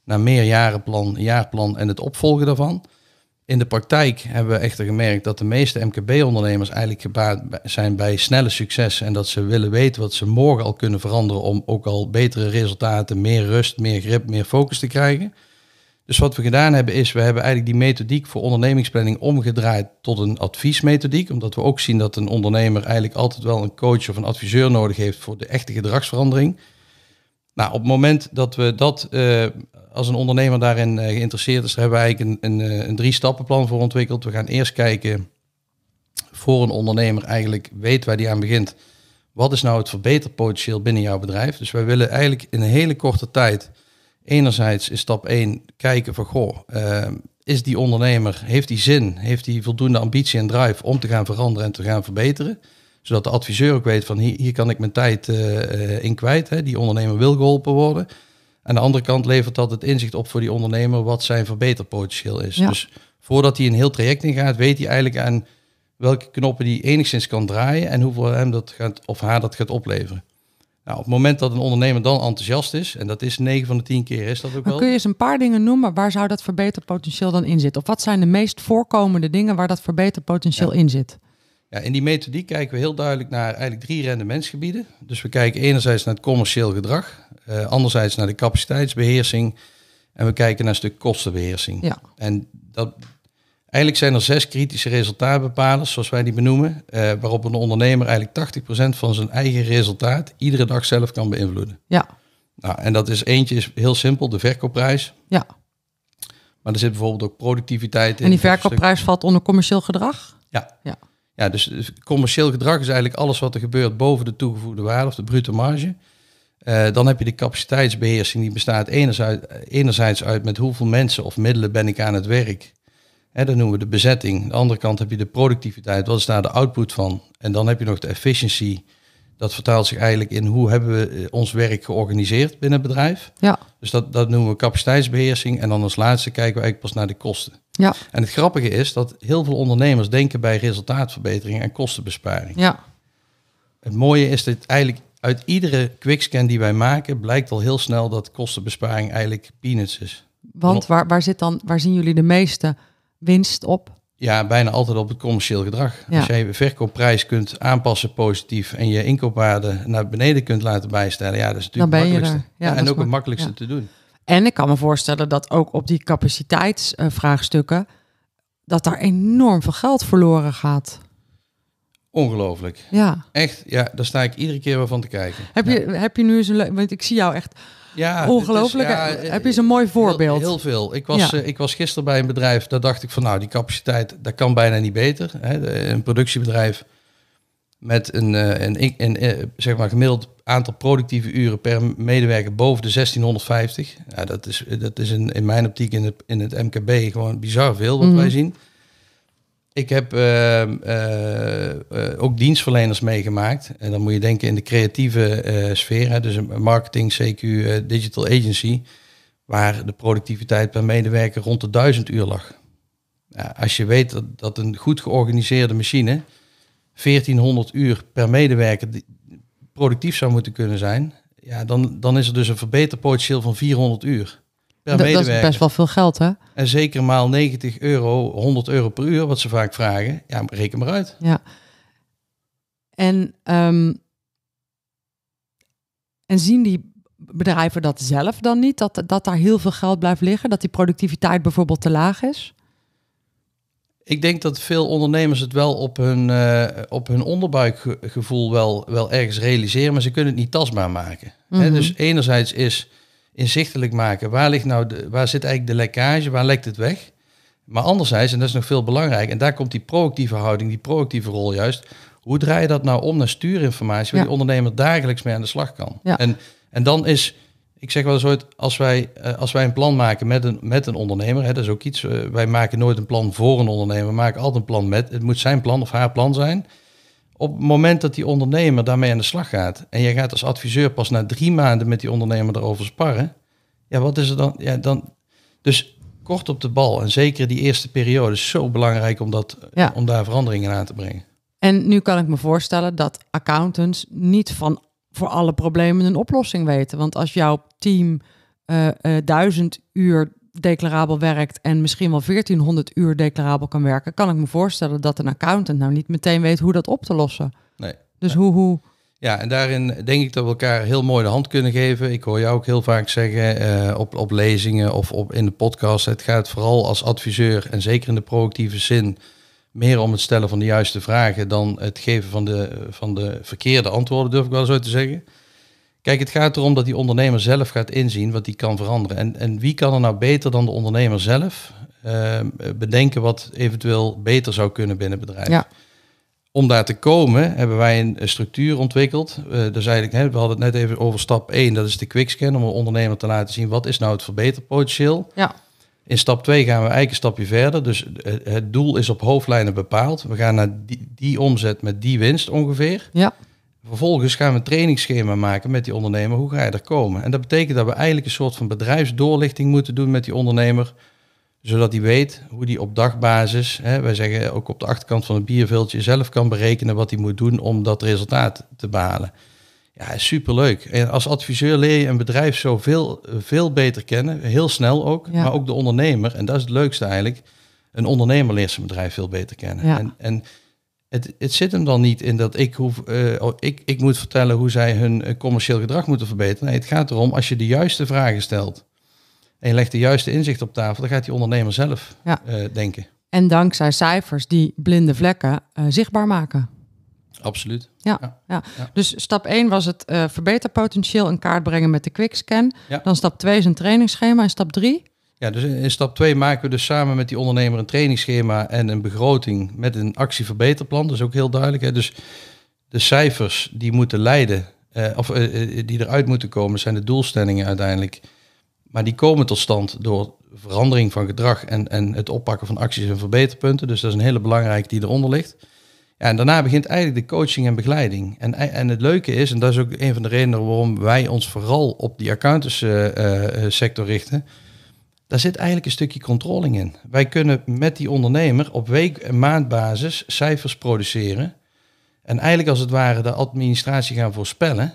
naar meerjarenplan, jaarplan en het opvolgen daarvan. In de praktijk hebben we echter gemerkt dat de meeste MKB-ondernemers eigenlijk gebaat zijn bij snelle succes en dat ze willen weten wat ze morgen al kunnen veranderen om ook al betere resultaten, meer rust, meer grip, meer focus te krijgen. Dus wat we gedaan hebben is, we hebben eigenlijk die methodiek voor ondernemingsplanning omgedraaid tot een adviesmethodiek, omdat we ook zien dat een ondernemer eigenlijk altijd wel een coach of een adviseur nodig heeft voor de echte gedragsverandering. Nou, op het moment dat we dat eh, als een ondernemer daarin eh, geïnteresseerd is, hebben we eigenlijk een, een, eh, een drie-stappenplan voor ontwikkeld. We gaan eerst kijken voor een ondernemer eigenlijk weet waar die aan begint. Wat is nou het verbeterpotentieel binnen jouw bedrijf? Dus wij willen eigenlijk in een hele korte tijd, enerzijds is stap 1 kijken van goh, is die ondernemer, heeft die zin, heeft die voldoende ambitie en drive om te gaan veranderen en te gaan verbeteren? Zodat de adviseur ook weet van hier, hier kan ik mijn tijd eh, eh, in kwijt. Hè. Die ondernemer wil geholpen worden. Aan de andere kant levert dat het inzicht op voor die ondernemer wat zijn verbeterpotentieel is. Dus voordat hij een heel traject in gaat, weet hij eigenlijk aan welke knoppen die enigszins kan draaien en hoeveel hem dat gaat, of haar dat gaat opleveren. Nou, op het moment dat een ondernemer dan enthousiast is, en dat is 9 van de 10 keer, is dat ook wel. Kun je eens een paar dingen noemen waar zou dat verbeterpotentieel dan in zit? Of wat zijn de meest voorkomende dingen waar dat verbeterpotentieel in zit? in die methodiek kijken we heel duidelijk naar eigenlijk drie rendementsgebieden. Dus we kijken enerzijds naar het commercieel gedrag, eh, anderzijds naar de capaciteitsbeheersing en we kijken naar een stuk kostenbeheersing. Ja. En dat, eigenlijk zijn er zes kritische resultaatbepalers, zoals wij die benoemen, eh, waarop een ondernemer eigenlijk 80% van zijn eigen resultaat iedere dag zelf kan beïnvloeden. Ja. Nou, en dat is eentje is heel simpel, de verkoopprijs. Ja. Maar er zit bijvoorbeeld ook productiviteit in. En die verkoopprijs valt onder commercieel gedrag? Ja. ja. Ja, dus, dus, commercieel gedrag is eigenlijk alles wat er gebeurt boven de toegevoegde waarde of de brute marge. Eh, dan heb je de capaciteitsbeheersing die bestaat enerzijds, enerzijds uit met hoeveel mensen of middelen ben ik aan het werk. Hè, dat noemen we de bezetting. Aan de andere kant heb je de productiviteit, wat is daar de output van? En dan heb je nog de efficiëntie dat vertaalt zich eigenlijk in hoe hebben we eh, ons werk georganiseerd binnen het bedrijf. Ja. Dus dat, dat noemen we capaciteitsbeheersing. En dan als laatste kijken we eigenlijk pas naar de kosten. Ja. En het grappige is dat heel veel ondernemers denken bij resultaatverbetering en kostenbesparing. Ja. Het mooie is dat eigenlijk uit iedere quickscan die wij maken, blijkt al heel snel dat kostenbesparing eigenlijk peanuts is. Want waar, waar, zit dan, waar zien jullie de meeste winst op? ja, bijna altijd op het commercieel gedrag. Als jij je verkoopprijs kunt aanpassen positief en je inkoopwaarde naar beneden kunt laten bijstellen, ja, dat is natuurlijk het makkelijkste. Ja, en ook het makkelijkste te doen. En ik kan me voorstellen dat ook op die capaciteitsvraagstukken, dat daar enorm veel geld verloren gaat. Ongelooflijk. Ja. Echt, ja, daar sta ik iedere keer weer van te kijken. Heb, je, heb je nu eens leuk, want ik zie jou echt ja, Ongelooflijk. Heb je eh, zo'n een mooi voorbeeld? Heel, veel. Ik was, eh, ik was gisteren bij een bedrijf, daar dacht ik van nou, die capaciteit, dat kan bijna niet beter. Hè. Een productiebedrijf met een, eh, een, een, zeg maar gemiddeld aantal productieve uren per medewerker boven de 1650. Ja, dat is, dat is in, in mijn optiek in het, in het MKB gewoon bizar veel wat mhm. wij zien. Ik heb ehm, eh, eh, ook dienstverleners meegemaakt. En dan moet je denken in de creatieve uh, sfeer. dus een marketing, CQ, digital agency. Waar de productiviteit per medewerker rond de 1000 uur lag. Ja, als je weet dat, dat, een goed georganiseerde machine 1400 uur per medewerker productief zou moeten kunnen zijn. Ja, dan, dan is er dus een verbeterpotentieel van 400 uur dat, is best wel veel geld, hè? En zeker maal 90 euro, 100 euro per uur, wat ze vaak vragen. Ja, reken maar uit. Ja. En, ehm, en zien die bedrijven dat zelf dan niet? Dat, dat daar heel veel geld blijft liggen? Dat die productiviteit bijvoorbeeld te laag is? Ik denk dat veel ondernemers het wel op hun, eh, op hun onderbuikgevoel wel, wel ergens realiseren, maar ze kunnen het niet tastbaar maken. Mm dus enerzijds is inzichtelijk maken. Waar, ligt nou de, waar zit eigenlijk de lekkage? Waar lekt het weg? Maar anderzijds, en dat is nog veel belangrijk, en daar komt die proactieve houding, die proactieve rol juist. Hoe draai je dat nou om naar stuurinformatie, waar die ondernemer dagelijks mee aan de slag kan? Ja. En, en dan is, ik zeg wel eens ooit, als wij, eh, als wij een plan maken met een, met een ondernemer, hè, dat is ook iets, eh, wij maken nooit een plan voor een ondernemer, we maken altijd een plan met. Het moet zijn plan of haar plan zijn. Op het moment dat die ondernemer daarmee aan de slag gaat en jij gaat als adviseur pas na drie maanden met die ondernemer erover sparren, ja, wat is er dan? Ja, dan dus kort op de bal en zeker die eerste periode is zo belangrijk om, dat, ja. om daar veranderingen aan te brengen. En nu kan ik me voorstellen dat accountants niet van voor alle problemen een oplossing weten. Want als jouw team uh, duizend uur declarabel werkt en misschien wel 1400 uur declarabel kan werken, kan ik me voorstellen dat een accountant nou niet meteen weet hoe dat op te lossen. Nee. Dus Hoe, hoe. Ja, en daarin denk ik dat we elkaar heel mooi de hand kunnen geven. Ik hoor jou ook heel vaak zeggen eh, op, op lezingen of op, in de podcast. Het gaat vooral als adviseur en zeker in de proactieve zin meer om het stellen van de juiste vragen dan het geven van de, van de verkeerde antwoorden, durf ik wel zo te zeggen. Kijk, het gaat erom dat die ondernemer zelf gaat inzien wat die kan veranderen. En, en wie kan er nou beter dan de ondernemer zelf ehm, bedenken wat eventueel beter zou kunnen binnen het bedrijf? Ja. Om daar te komen hebben wij een structuur ontwikkeld. Uh, eh, dus eigenlijk, hè, we hadden het net even over stap 1, dat is de quickscan, om een ondernemer te laten zien wat is nou het verbeterpotentieel. Ja. In stap 2 gaan we eigenlijk een stapje verder. Dus het doel is op hoofdlijnen bepaald. We gaan naar die, die omzet met die winst ongeveer. Ja. Vervolgens gaan we een trainingsschema maken met die ondernemer. Hoe ga je er komen? En dat betekent dat we eigenlijk een soort van bedrijfsdoorlichting moeten doen met die ondernemer. Zodat hij weet hoe die op dagbasis, hè, wij zeggen ook op de achterkant van het bierveldje, zelf kan berekenen wat hij moet doen om dat resultaat te behalen. Ja, superleuk. En als adviseur leer je een bedrijf zo veel, veel beter kennen, heel snel ook, maar ook de ondernemer. En dat is het leukste eigenlijk. Een ondernemer leert zijn bedrijf veel beter kennen. Ja. En, en het, het zit hem dan niet in dat ik, hoef, eh, oh, ik, ik moet vertellen hoe zij hun eh, commercieel gedrag moeten verbeteren. Nee, het gaat erom als je de juiste vragen stelt en je legt de juiste inzicht op tafel, dan gaat die ondernemer zelf eh, denken. En dankzij cijfers die blinde vlekken zichtbaar maken. Absoluut. Ja, ja. Dus stap 1 was het verbeterpotentieel in kaart brengen met de quickscan. Dan stap 2 is een trainingsschema. En stap 3? Ja, dus in stap 2 maken we dus samen met die ondernemer een trainingsschema en een begroting met een actieverbeterplan. Dat is ook heel duidelijk. Hè? Dus de cijfers die moeten leiden, eh, of eh, eh, die eruit moeten komen, zijn de doelstellingen uiteindelijk. Maar die komen tot stand door verandering van gedrag en, en het oppakken van acties en verbeterpunten. Dus dat is een hele belangrijke die eronder ligt. Ja, en daarna begint eigenlijk de coaching en begeleiding. En, eh, en het leuke is, en dat is ook een van de redenen waarom wij ons vooral op die accountantsector uh, richten daar zit eigenlijk een stukje controlling in. Wij kunnen met die ondernemer op week- en maandbasis cijfers produceren. En eigenlijk als het ware de administratie gaan voorspellen.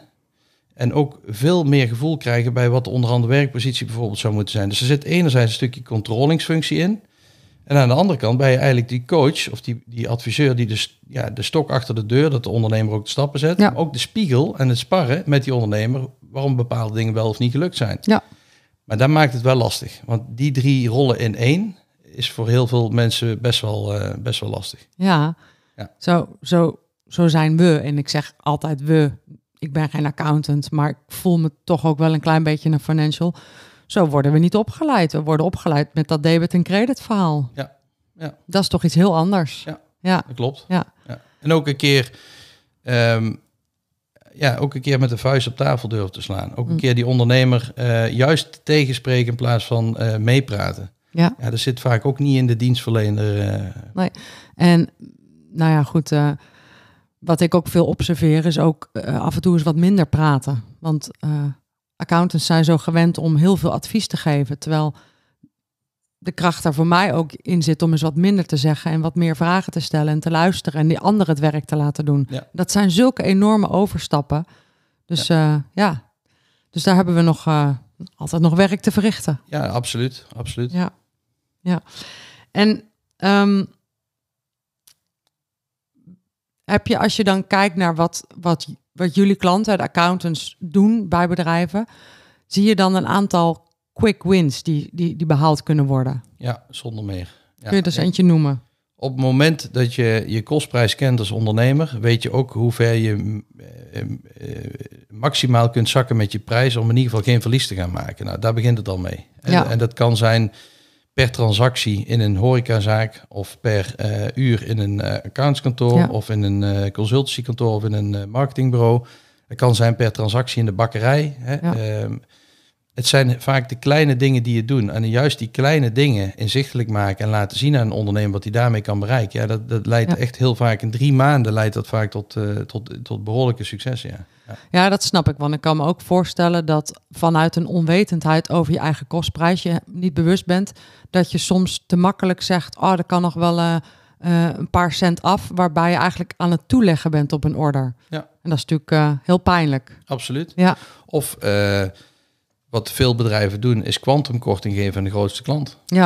En ook veel meer gevoel krijgen bij wat de onderhande werkpositie bijvoorbeeld zou moeten zijn. Dus er zit enerzijds een stukje controllingsfunctie in. En aan de andere kant ben je eigenlijk die coach of die, die adviseur die dus, ja, de stok achter de deur, dat de ondernemer ook de stappen zet. ook de spiegel en het sparren met die ondernemer waarom bepaalde dingen wel of niet gelukt zijn. Ja. Maar dat maakt het wel lastig. Want die drie rollen in één is voor heel veel mensen best wel, eh, best wel lastig. Ja, ja. Zo, zo, zo zijn we. En ik zeg altijd we. Ik ben geen accountant, maar ik voel me toch ook wel een klein beetje een financial. Zo worden we niet opgeleid. We worden opgeleid met dat debit- en credit verhaal. Ja. ja. Dat is toch iets heel anders. Ja, ja. dat klopt. Ja. ja. En ook een keer... Ehm, ja, ook een keer met de vuist op tafel durf te slaan. Ook een mm. keer die ondernemer eh, juist tegenspreken in plaats van eh, meepraten. Ja. ja, zit vaak ook niet in de dienstverlener. Eh. Nee. En nou ja, goed. wat ik ook veel observeer is ook af en toe eens wat minder praten. Want accountants zijn zo gewend om heel veel advies te geven. Terwijl de kracht er voor mij ook in zit om eens wat minder te zeggen en wat meer vragen te stellen en te luisteren en die ander het werk te laten doen. Dat zijn zulke enorme overstappen. Dus ja, eh, ja. dus daar hebben we nog eh, altijd nog werk te verrichten. Ja, absoluut, absoluut. Ja, ja. En ehm, heb je als je dan kijkt naar wat, wat, wat jullie klanten, de accountants, doen bij bedrijven, zie je dan een aantal quick wins die, die, die behaald kunnen worden. Ja, zonder meer. Ja, Kun je er eens eentje noemen? Op het moment dat je je kostprijs kent als ondernemer, weet je ook hoe ver je mm, eh, mm, eh, maximaal kunt zakken met je prijs om in ieder geval geen verlies te gaan maken. Nou, daar begint het al mee. En, ja. en dat kan zijn per transactie in een horecazaak of per eh, uur in een accountskantoor of in een uh, consultancykantoor of in een marketingbureau. Het kan zijn per transactie in de bakkerij. Hè. Ehm, het zijn vaak de kleine dingen die je doet. En juist die kleine dingen inzichtelijk maken en laten zien aan een ondernemer wat hij daarmee kan bereiken. Ja, dat, dat leidt echt heel vaak in drie maanden leidt dat vaak tot, eh, tot, tot behoorlijke successen. Ja. ja. dat snap ik. Want ik kan me ook voorstellen dat vanuit een onwetendheid over je eigen kostprijs je niet bewust bent dat je soms te makkelijk zegt. Oh, er kan nog wel. Eh, eh, een paar cent af, waarbij je eigenlijk aan het toeleggen bent op een order. Ja. En dat is natuurlijk heel pijnlijk. Absoluut. Ja. Of wat veel bedrijven doen, is kwantumkorting geven aan de grootste klant. Ja.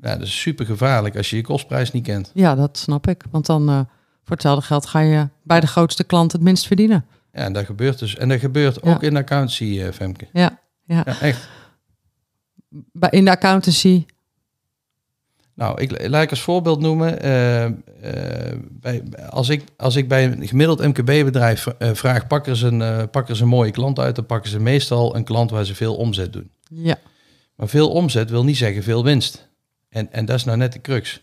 ja. Dat is super gevaarlijk als je je kostprijs niet kent. Ja, dat snap ik. Want dan uh, voor hetzelfde geld ga je bij de grootste klant het minst verdienen. Ja, en dat gebeurt dus. En dat gebeurt ook in de accountancy, eh, Femke. Ja, ja. ja echt. in de accountancy nou, ik laat ik als voorbeeld noemen. Eh, eh, bij, als, ik, als ik bij een gemiddeld MKB-bedrijf eh, vraag, pakken ze, een, pakken ze een mooie klant uit, dan pakken ze meestal een klant waar ze veel omzet doen. Ja. Maar veel omzet wil niet zeggen veel winst. En, en dat is nou net de crux.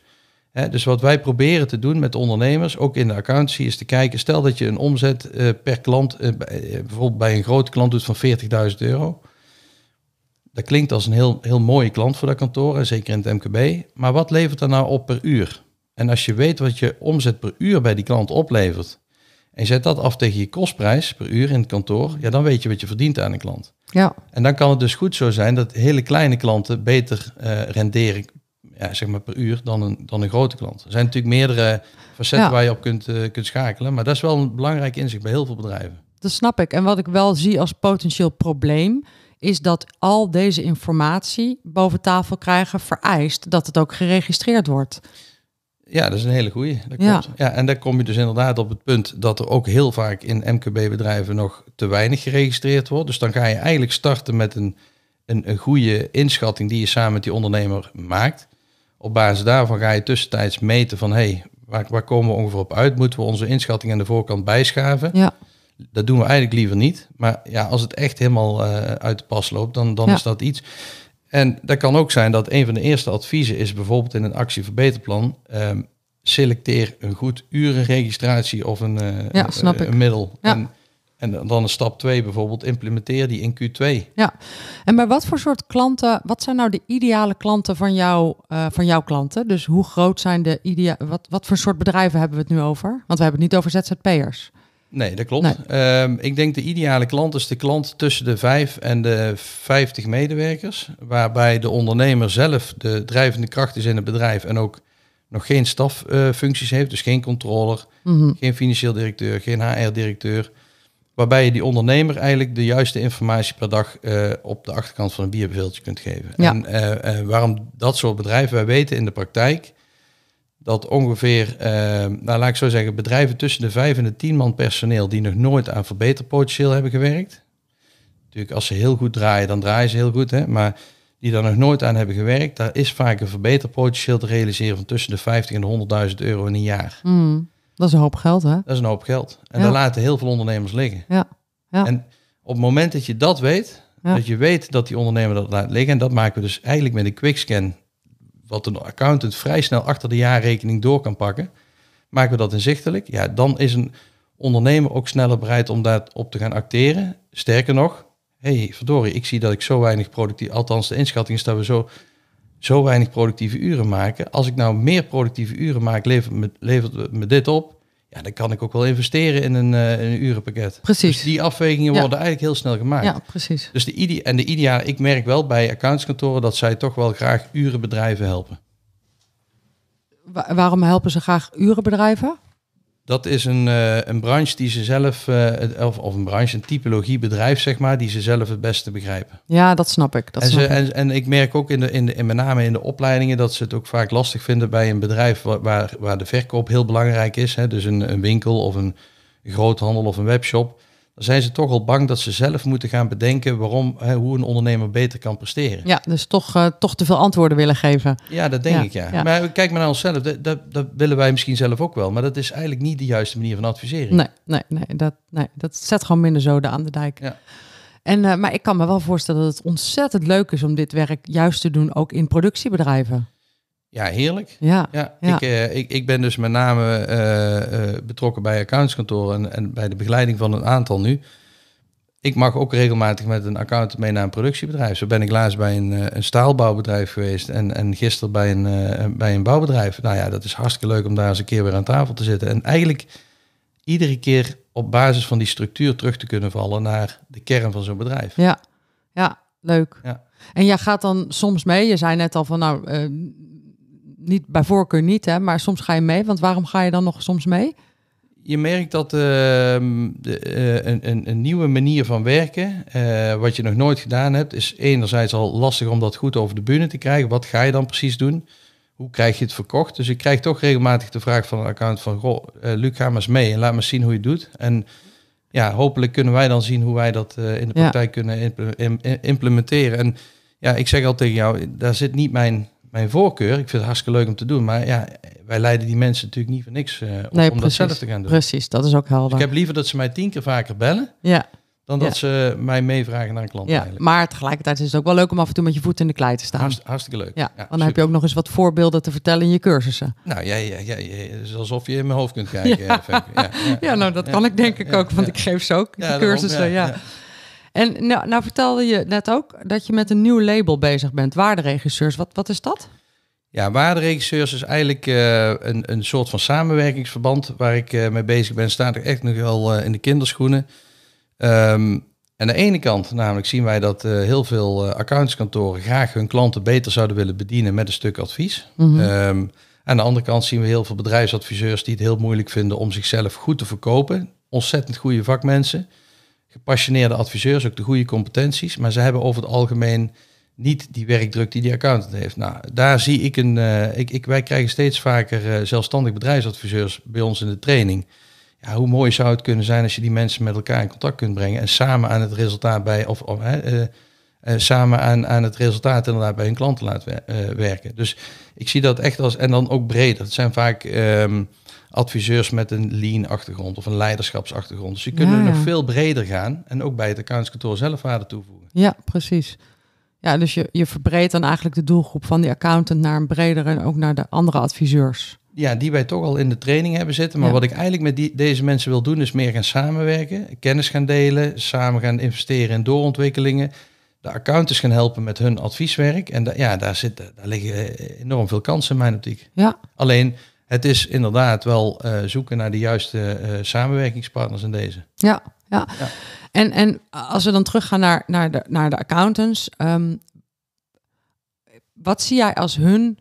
dus wat wij proberen te doen met ondernemers, ook in de accountie, is te kijken, stel dat je een omzet per klant, bijvoorbeeld bij een grote klant doet van 40.000 euro. Dat klinkt als een heel, heel mooie klant voor dat kantoor, en zeker in het MKB. Maar wat levert dat nou op per uur? En als je weet wat je omzet per uur bij die klant oplevert, en je zet dat af tegen je kostprijs per uur in het kantoor, ja, dan weet je wat je verdient aan een klant. Ja. En dan kan het dus goed zo zijn dat hele kleine klanten beter eh, renderen ja, zeg maar per uur dan een, dan een grote klant. Er zijn natuurlijk meerdere facetten waar je op kunt, eh, kunt schakelen, maar dat is wel een belangrijk inzicht bij heel veel bedrijven. Dat snap ik. En wat ik wel zie als potentieel probleem, is dat al deze informatie boven tafel krijgen vereist dat het ook geregistreerd wordt. Ja, dat is een hele goeie. Dat ja. ja, en dan kom je dus inderdaad op het punt dat er ook heel vaak in MKB-bedrijven nog te weinig geregistreerd wordt. Dus dan ga je eigenlijk starten met een, een, een goede inschatting die je samen met die ondernemer maakt. Op basis daarvan ga je tussentijds meten van hé, hey, waar, waar komen we ongeveer op uit? Moeten we onze inschatting aan de voorkant bijschaven? Ja dat doen we eigenlijk liever niet. Maar ja, als het echt helemaal eh, uit de pas loopt, dan, dan is dat iets. En dat kan ook zijn dat een van de eerste adviezen is bijvoorbeeld in een actieverbeterplan. Ehm, selecteer een goed urenregistratie of een, uh, ja, snap een, eh, een middel. En, en dan een stap 2 bijvoorbeeld, implementeer die in Q2. Ja, en maar wat voor soort klanten, wat zijn nou de ideale klanten van, jou, van jouw klanten? Dus hoe groot zijn de ideale, wat, wat voor soort bedrijven hebben we het nu over? Want we hebben het niet over ZZP'ers. Nee, dat klopt. Ehm, ik denk de ideale klant is de klant tussen de vijf en de vijftig medewerkers, waarbij de ondernemer zelf de drijvende kracht is in het bedrijf en ook nog geen staffuncties heeft, dus geen controller, mhm. geen financieel directeur, geen HR-directeur, waarbij je die ondernemer eigenlijk de juiste informatie per dag eh, op de achterkant van een bierbeveeltje kunt geven. En eh, eh, waarom dat soort bedrijven, wij weten in de praktijk dat ongeveer, eh, nou laat ik zo zeggen, bedrijven tussen de vijf en de tien man personeel die nog nooit aan verbeterpotentieel hebben gewerkt. Natuurlijk, als ze heel goed draaien, dan draaien ze heel goed, hè, maar die daar nog nooit aan hebben gewerkt, daar is vaak een verbeterpotentieel te realiseren van tussen de 50 en de 100.000 euro in een jaar. Hmm. dat is een hoop geld, hè? Dat is een hoop geld. En daar laten heel veel ondernemers liggen. Ja. ja. En op het moment dat je dat weet, dat je weet dat die ondernemer dat laat liggen, en dat maken we dus eigenlijk met een quickscan wat een accountant vrij snel achter de jaarrekening door kan pakken, maken we dat inzichtelijk. Ja, dan is een ondernemer ook sneller bereid om daarop te gaan acteren. Sterker nog, hé, hey, verdorie, ik zie dat ik zo weinig productief, althans de inschatting is dat we zo, zo weinig productieve uren maken. Als ik nou meer productieve uren maak, levert me, levert me dit op ja, dan kan ik ook wel investeren in een, eh, een urenpakket. Dus precies. Dus die afwegingen worden eigenlijk heel snel gemaakt. Ja, precies. Dus de idea en de idea, ik merk wel bij accountskantoren dat zij toch wel graag urenbedrijven helpen. waarom helpen ze graag urenbedrijven? Dat is een, eh, een branche die ze zelf, eh, of, of, een branche, een typologie bedrijf, zeg maar, die ze zelf het beste begrijpen. Ja, dat snap ik. Dat en, ze, ik. En, en, ik merk ook in de, in de, in met name in de opleidingen dat ze het ook vaak lastig vinden bij een bedrijf waar, waar, waar de verkoop heel belangrijk is. Hè? Dus een, een winkel of een groothandel of een webshop zijn ze toch al bang dat ze zelf moeten gaan bedenken waarom, hè, hoe een ondernemer beter kan presteren. Ja, dus toch, eh, toch te veel antwoorden willen geven. Ja, dat denk ik ja. Maar kijk maar naar onszelf, dat, dat, willen wij misschien zelf ook wel, maar dat is eigenlijk niet de juiste manier van adviseren. Nee, nee, nee, dat, nee dat zet gewoon minder zoden aan de dijk. Ja. En, eh, maar ik kan me wel voorstellen dat het ontzettend leuk is om dit werk juist te doen, ook in productiebedrijven. Ja, heerlijk. Ja, ja. Ik, eh, ik, ik ben dus met name eh, eh, betrokken bij accountskantoren en, en bij de begeleiding van een aantal nu. Ik mag ook regelmatig met een account mee naar een productiebedrijf. Zo ben ik laatst bij een, een staalbouwbedrijf geweest en, en gisteren bij een, bij een bouwbedrijf. Nou ja, dat is hartstikke leuk om daar eens een keer weer aan tafel te zitten. En eigenlijk iedere keer op basis van die structuur terug te kunnen vallen naar de kern van zo'n bedrijf. Ja, ja leuk. Ja. En jij gaat dan soms mee. Je zei net al van nou niet bij voorkeur niet, hè, maar soms ga je mee. Want waarom ga je dan nog soms mee? Je merkt dat ehm, de, eh, een, een, een, nieuwe manier van werken, eh, wat je nog nooit gedaan hebt, is enerzijds al lastig om dat goed over de bühne te krijgen. Wat ga je dan precies doen? Hoe krijg je het verkocht? Dus ik krijg toch regelmatig de vraag van een account van, goh, eh, Luc, ga maar eens mee en laat me zien hoe je het doet. En ja, hopelijk kunnen wij dan zien hoe wij dat in de praktijk kunnen implementeren. En ja, ik zeg al tegen jou, daar zit niet mijn mijn voorkeur. Ik vind het hartstikke leuk om te doen. Maar ja, wij leiden die mensen natuurlijk niet voor niks eh, nee, om precies, dat zelf te gaan doen. Precies, dat is ook helder. Dus ik heb liever dat ze mij tien keer vaker bellen. Ja. Dan dat ze mij meevragen naar een klant. Ja, maar tegelijkertijd is het ook wel leuk om af en toe met je voeten in de klei te staan. hartstikke leuk. Ja, dan heb je ook nog eens wat voorbeelden te vertellen in je cursussen. Nou, jij, jij, ja, is alsof je in mijn hoofd kunt kijken. Ja, ja, nou, dat kan ik denk ik ook, want ik geef ze ook de cursussen. ja. En nou, nou, vertelde je net ook dat je met een nieuw label bezig bent, Waarderegisseurs. Wat, wat is dat? Ja, Waarderegisseurs is eigenlijk eh, een, een soort van samenwerkingsverband waar ik eh, mee bezig ben. Staat er echt nog wel eh, in de kinderschoenen. Um, aan de ene kant namelijk zien wij dat heel veel accountskantoren graag hun klanten beter zouden willen bedienen met een stuk advies. Mm aan de andere kant zien we heel veel bedrijfsadviseurs die het heel moeilijk vinden om zichzelf goed te verkopen. Ontzettend goede vakmensen gepassioneerde adviseurs, ook de goede competenties, maar ze hebben over het algemeen niet die werkdruk die die accountant heeft. Nou, daar zie ik een. Eh, ik, ik, wij krijgen steeds vaker eh, zelfstandig bedrijfsadviseurs bij ons in de training. Ja, hoe mooi zou het kunnen zijn als je die mensen met elkaar in contact kunt brengen en samen aan het resultaat bij of, of eh, samen aan, aan het resultaat inderdaad bij hun klanten laat werken. Dus ik zie dat echt als en dan ook breder. Het zijn vaak. Ehm, adviseurs met een lean-achtergrond of een leiderschapsachtergrond. Dus je kunt ja, nog veel breder gaan en ook bij het accountskantoor zelf waarde toevoegen. Ja, precies. Ja, dus je, je verbreedt dan eigenlijk de doelgroep van die accountant naar een bredere en ook naar de andere adviseurs. Ja, die wij toch al in de training hebben zitten. Maar wat ik eigenlijk met die, deze mensen wil doen, is meer gaan samenwerken, kennis gaan delen, samen gaan investeren in doorontwikkelingen. De accountants gaan helpen met hun advieswerk. En ja, daar, zit, daar liggen eh, enorm veel kansen in mijn optiek. Ja. Alleen het is inderdaad wel eh, zoeken naar de juiste eh, samenwerkingspartners in deze. Ja, ja, ja. En, en als we dan teruggaan naar, naar, de, naar de accountants, ehm, wat zie jij als hun,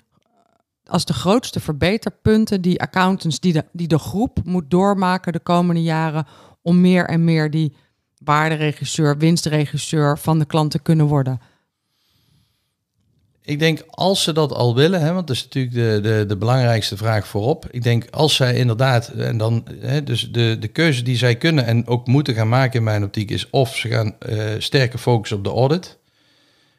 als de grootste verbeterpunten die accountants, die de, die de groep moet doormaken de komende jaren om meer en meer die waarderegisseur, winstregisseur van de klant te kunnen worden? Ik denk als ze dat al willen, hè, want dat is natuurlijk de, de, de belangrijkste vraag voorop. Ik denk als zij inderdaad, en dan, hè, dus de, de keuze die zij kunnen en ook moeten gaan maken in mijn optiek is of ze gaan uh, sterker focussen op de audit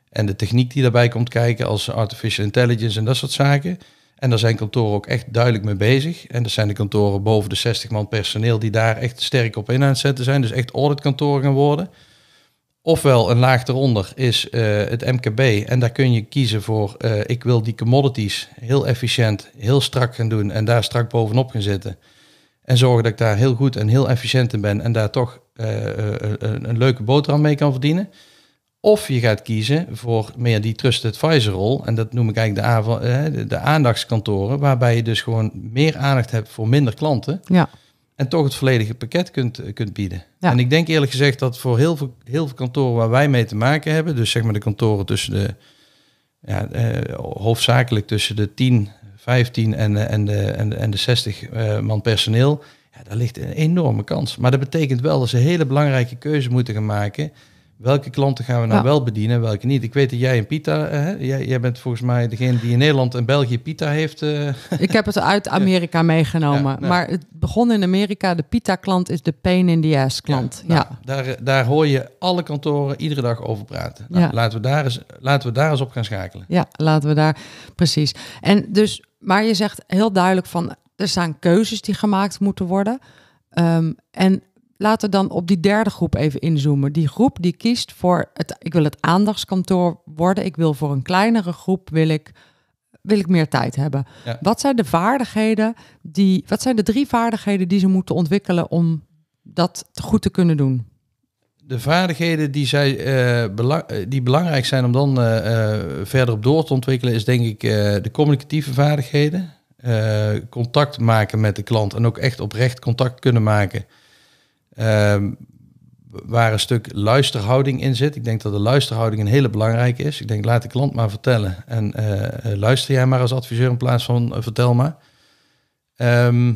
en de techniek die daarbij komt kijken als artificial intelligence en dat soort zaken. En daar zijn kantoren ook echt duidelijk mee bezig. En er zijn de kantoren boven de 60 man personeel die daar echt sterk op in aan het zetten zijn. Dus echt auditkantoren gaan worden. Ofwel een laag eronder is eh, het MKB en daar kun je kiezen voor eh, ik wil die commodities heel efficiënt, heel strak gaan doen en daar strak bovenop gaan zitten. En zorgen dat ik daar heel goed en heel efficiënt in ben en daar toch eh, een, een, leuke boterham mee kan verdienen. Of je gaat kiezen voor meer die trusted advisor rol en dat noem ik eigenlijk de, de aandachtskantoren, waarbij je dus gewoon meer aandacht hebt voor minder klanten. Ja en toch het volledige pakket kunt, eh, kunt bieden. En ik denk eerlijk gezegd dat voor heel veel, heel veel kantoren waar wij mee te maken hebben, dus zeg maar de kantoren tussen de, ja, eh, hoofdzakelijk tussen de 10, 15 en, eh, en, de, en, en de 60 man personeel, ja, daar ligt een enorme kans. Maar dat betekent wel dat ze hele belangrijke keuzes moeten gaan maken welke klanten gaan we nou wel bedienen en welke niet. Ik weet dat jij en Pita, eh, Jij, jij, bent volgens mij degene die in Nederland en België Pita heeft. Eh. Ik heb het uit Amerika meegenomen. Maar het begon in Amerika, de Pita-klant is de pain in the ass klant. Nou, ja, daar, daar hoor je alle kantoren iedere dag over praten. Nou, laten, we daar eens, laten we daar eens op gaan schakelen. Ja, laten we daar, precies. En dus, maar je zegt heel duidelijk van, er zijn keuzes die gemaakt moeten worden. Ehm, en laten we dan op die derde groep even inzoomen. Die groep die kiest voor het, ik wil het aandachtskantoor worden. Ik wil voor een kleinere groep, wil ik, wil ik meer tijd hebben. Wat zijn de vaardigheden die, wat zijn de drie vaardigheden die ze moeten ontwikkelen om dat goed te kunnen doen? De vaardigheden die, zij, eh, eh, die belangrijk zijn om dan verderop eh, verder op door te ontwikkelen, is denk ik de communicatieve vaardigheden. contact maken met de klant en ook echt oprecht contact kunnen maken Ehm, waar een stuk luisterhouding in zit. Ik denk dat de luisterhouding een hele belangrijke is. Ik denk, laat de klant maar vertellen. En eh, eh, luister jij maar als adviseur in plaats van eh, vertel maar. Ehm,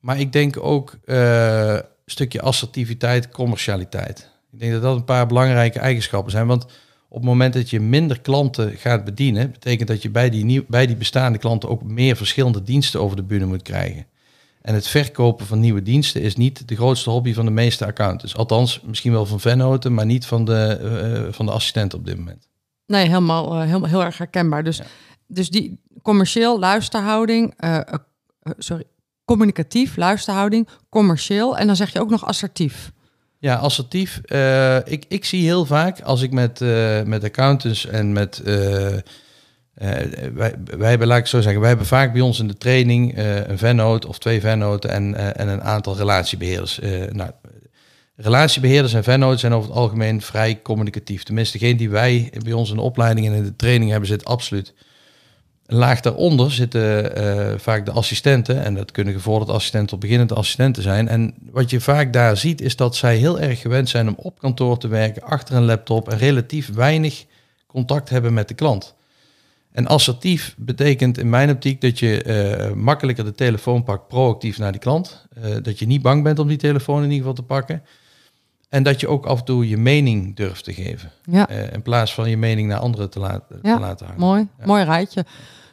maar ik denk ook een stukje assertiviteit, commercialiteit. Ik denk dat dat een paar belangrijke eigenschappen zijn. Want op het moment dat je minder klanten gaat bedienen, betekent dat je bij die, nieuw, bij die bestaande klanten ook meer verschillende diensten over de bühne moet krijgen. En het verkopen van nieuwe diensten is niet de grootste hobby van de meeste accountants. Althans, misschien wel van vennoten, maar niet van de, eh, eh, van de assistent op dit moment. Nee, helemaal uh, heel, erg herkenbaar. Dus, dus die commercieel luisterhouding, sorry, communicatief luisterhouding, commercieel en dan zeg je ook nog assertief. Ja, assertief. ik, ik zie heel vaak als ik met, met accountants en met eh, wij, wij hebben, laat ik zo zeggen, wij hebben vaak bij ons in de training eh, een vennoot of twee vennoten en, eh, en een aantal relatiebeheerders. nou, relatiebeheerders en vennoten zijn over het algemeen vrij communicatief. Tenminste, degene die wij bij ons in de opleiding en in de training hebben, zit absoluut. Laag daaronder zitten vaak de assistenten, en dat kunnen gevorderd assistenten of beginnende assistenten zijn. En wat je vaak daar ziet, is dat zij heel erg gewend zijn om op kantoor te werken, achter een laptop en relatief weinig contact hebben met de klant. En assertief betekent in mijn optiek dat je eh, makkelijker de telefoon pakt proactief naar die klant. Eh, dat je niet bang bent om die telefoon in ieder geval te pakken. En dat je ook af en toe je mening durft te geven. Eh, in plaats van je mening naar anderen te, laten laten hangen. Mooi, ja. mooi rijtje.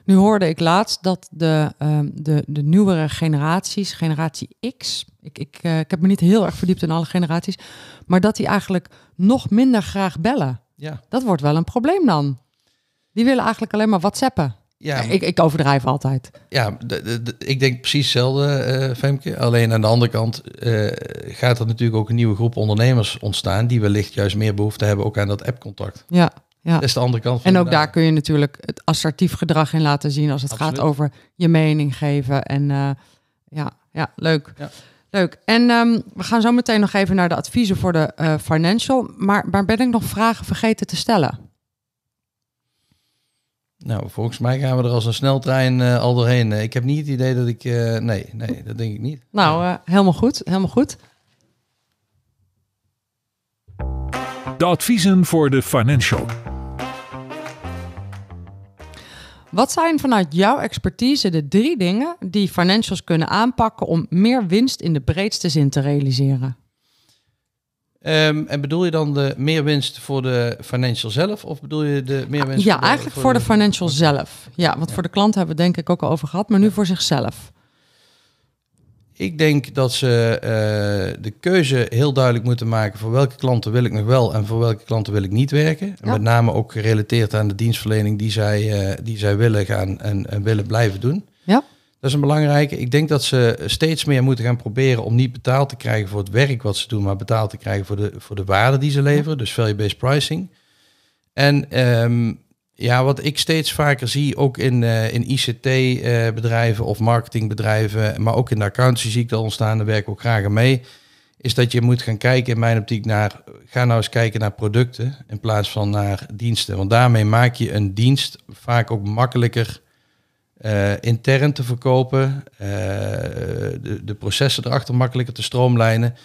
Nu hoorde ik laatst dat de, ehm, de, de nieuwere generaties, generatie X, ik, ik, ik heb me niet heel erg verdiept in alle generaties, maar dat die eigenlijk nog minder graag bellen. Ja. Dat wordt wel een probleem dan. Die willen eigenlijk alleen maar WhatsAppen. Ja, ik, ik overdrijf altijd. Ja, ik denk precies hetzelfde, uh, Femke. Alleen aan de andere kant eh, gaat er natuurlijk ook een nieuwe groep ondernemers ontstaan... die wellicht juist meer behoefte hebben ook aan dat app-contact. Ja, ja. Dat is de andere kant van En ook daar kun je natuurlijk het assertief gedrag in laten zien... als het gaat over je mening geven. En eh, ja, ja, leuk. Ja. Leuk. En ehm, we gaan zo meteen nog even naar de adviezen voor de financial. Maar, maar ben ik nog vragen vergeten te stellen? Nou, volgens mij gaan we er als een sneltrein eh, al doorheen. Eh, ik heb niet het idee dat ik... Eh, nee, nee, dat denk ik niet. Nou, helemaal goed, helemaal goed. De adviezen voor de financial. Wat zijn vanuit jouw expertise de drie dingen die financials kunnen aanpakken om meer winst in de breedste zin te realiseren? Ehm, en bedoel je dan de meerwinst voor de financial zelf? Of bedoel je de meerwinst? Ja, eigenlijk voor, de, financial zelf. Ja, want voor de klant hebben we denk ik ook al over gehad, maar nu voor zichzelf. Ik denk dat ze eh, de keuze heel duidelijk moeten maken voor welke klanten wil ik nog wel en voor welke klanten wil ik niet werken. met name ook gerelateerd aan de dienstverlening die zij, eh, die zij willen gaan en, en willen blijven doen. Ja. Dat is een belangrijke. Ik denk dat ze steeds meer moeten gaan proberen om niet betaald te krijgen voor het werk wat ze doen, maar betaald te krijgen voor de, voor de waarde die ze leveren. Dus value-based pricing. En ehm, ja, wat ik steeds vaker zie, ook in, eh, in ICT-bedrijven eh, of marketingbedrijven, maar ook in de accountancy zie ik ontstaan, daar werk ik ook graag aan mee, is dat je moet gaan kijken in mijn optiek naar, ga nou eens kijken naar producten in plaats van naar diensten. Want daarmee maak je een dienst vaak ook makkelijker eh, intern te verkopen, eh, de, de, processen erachter makkelijker te stroomlijnen.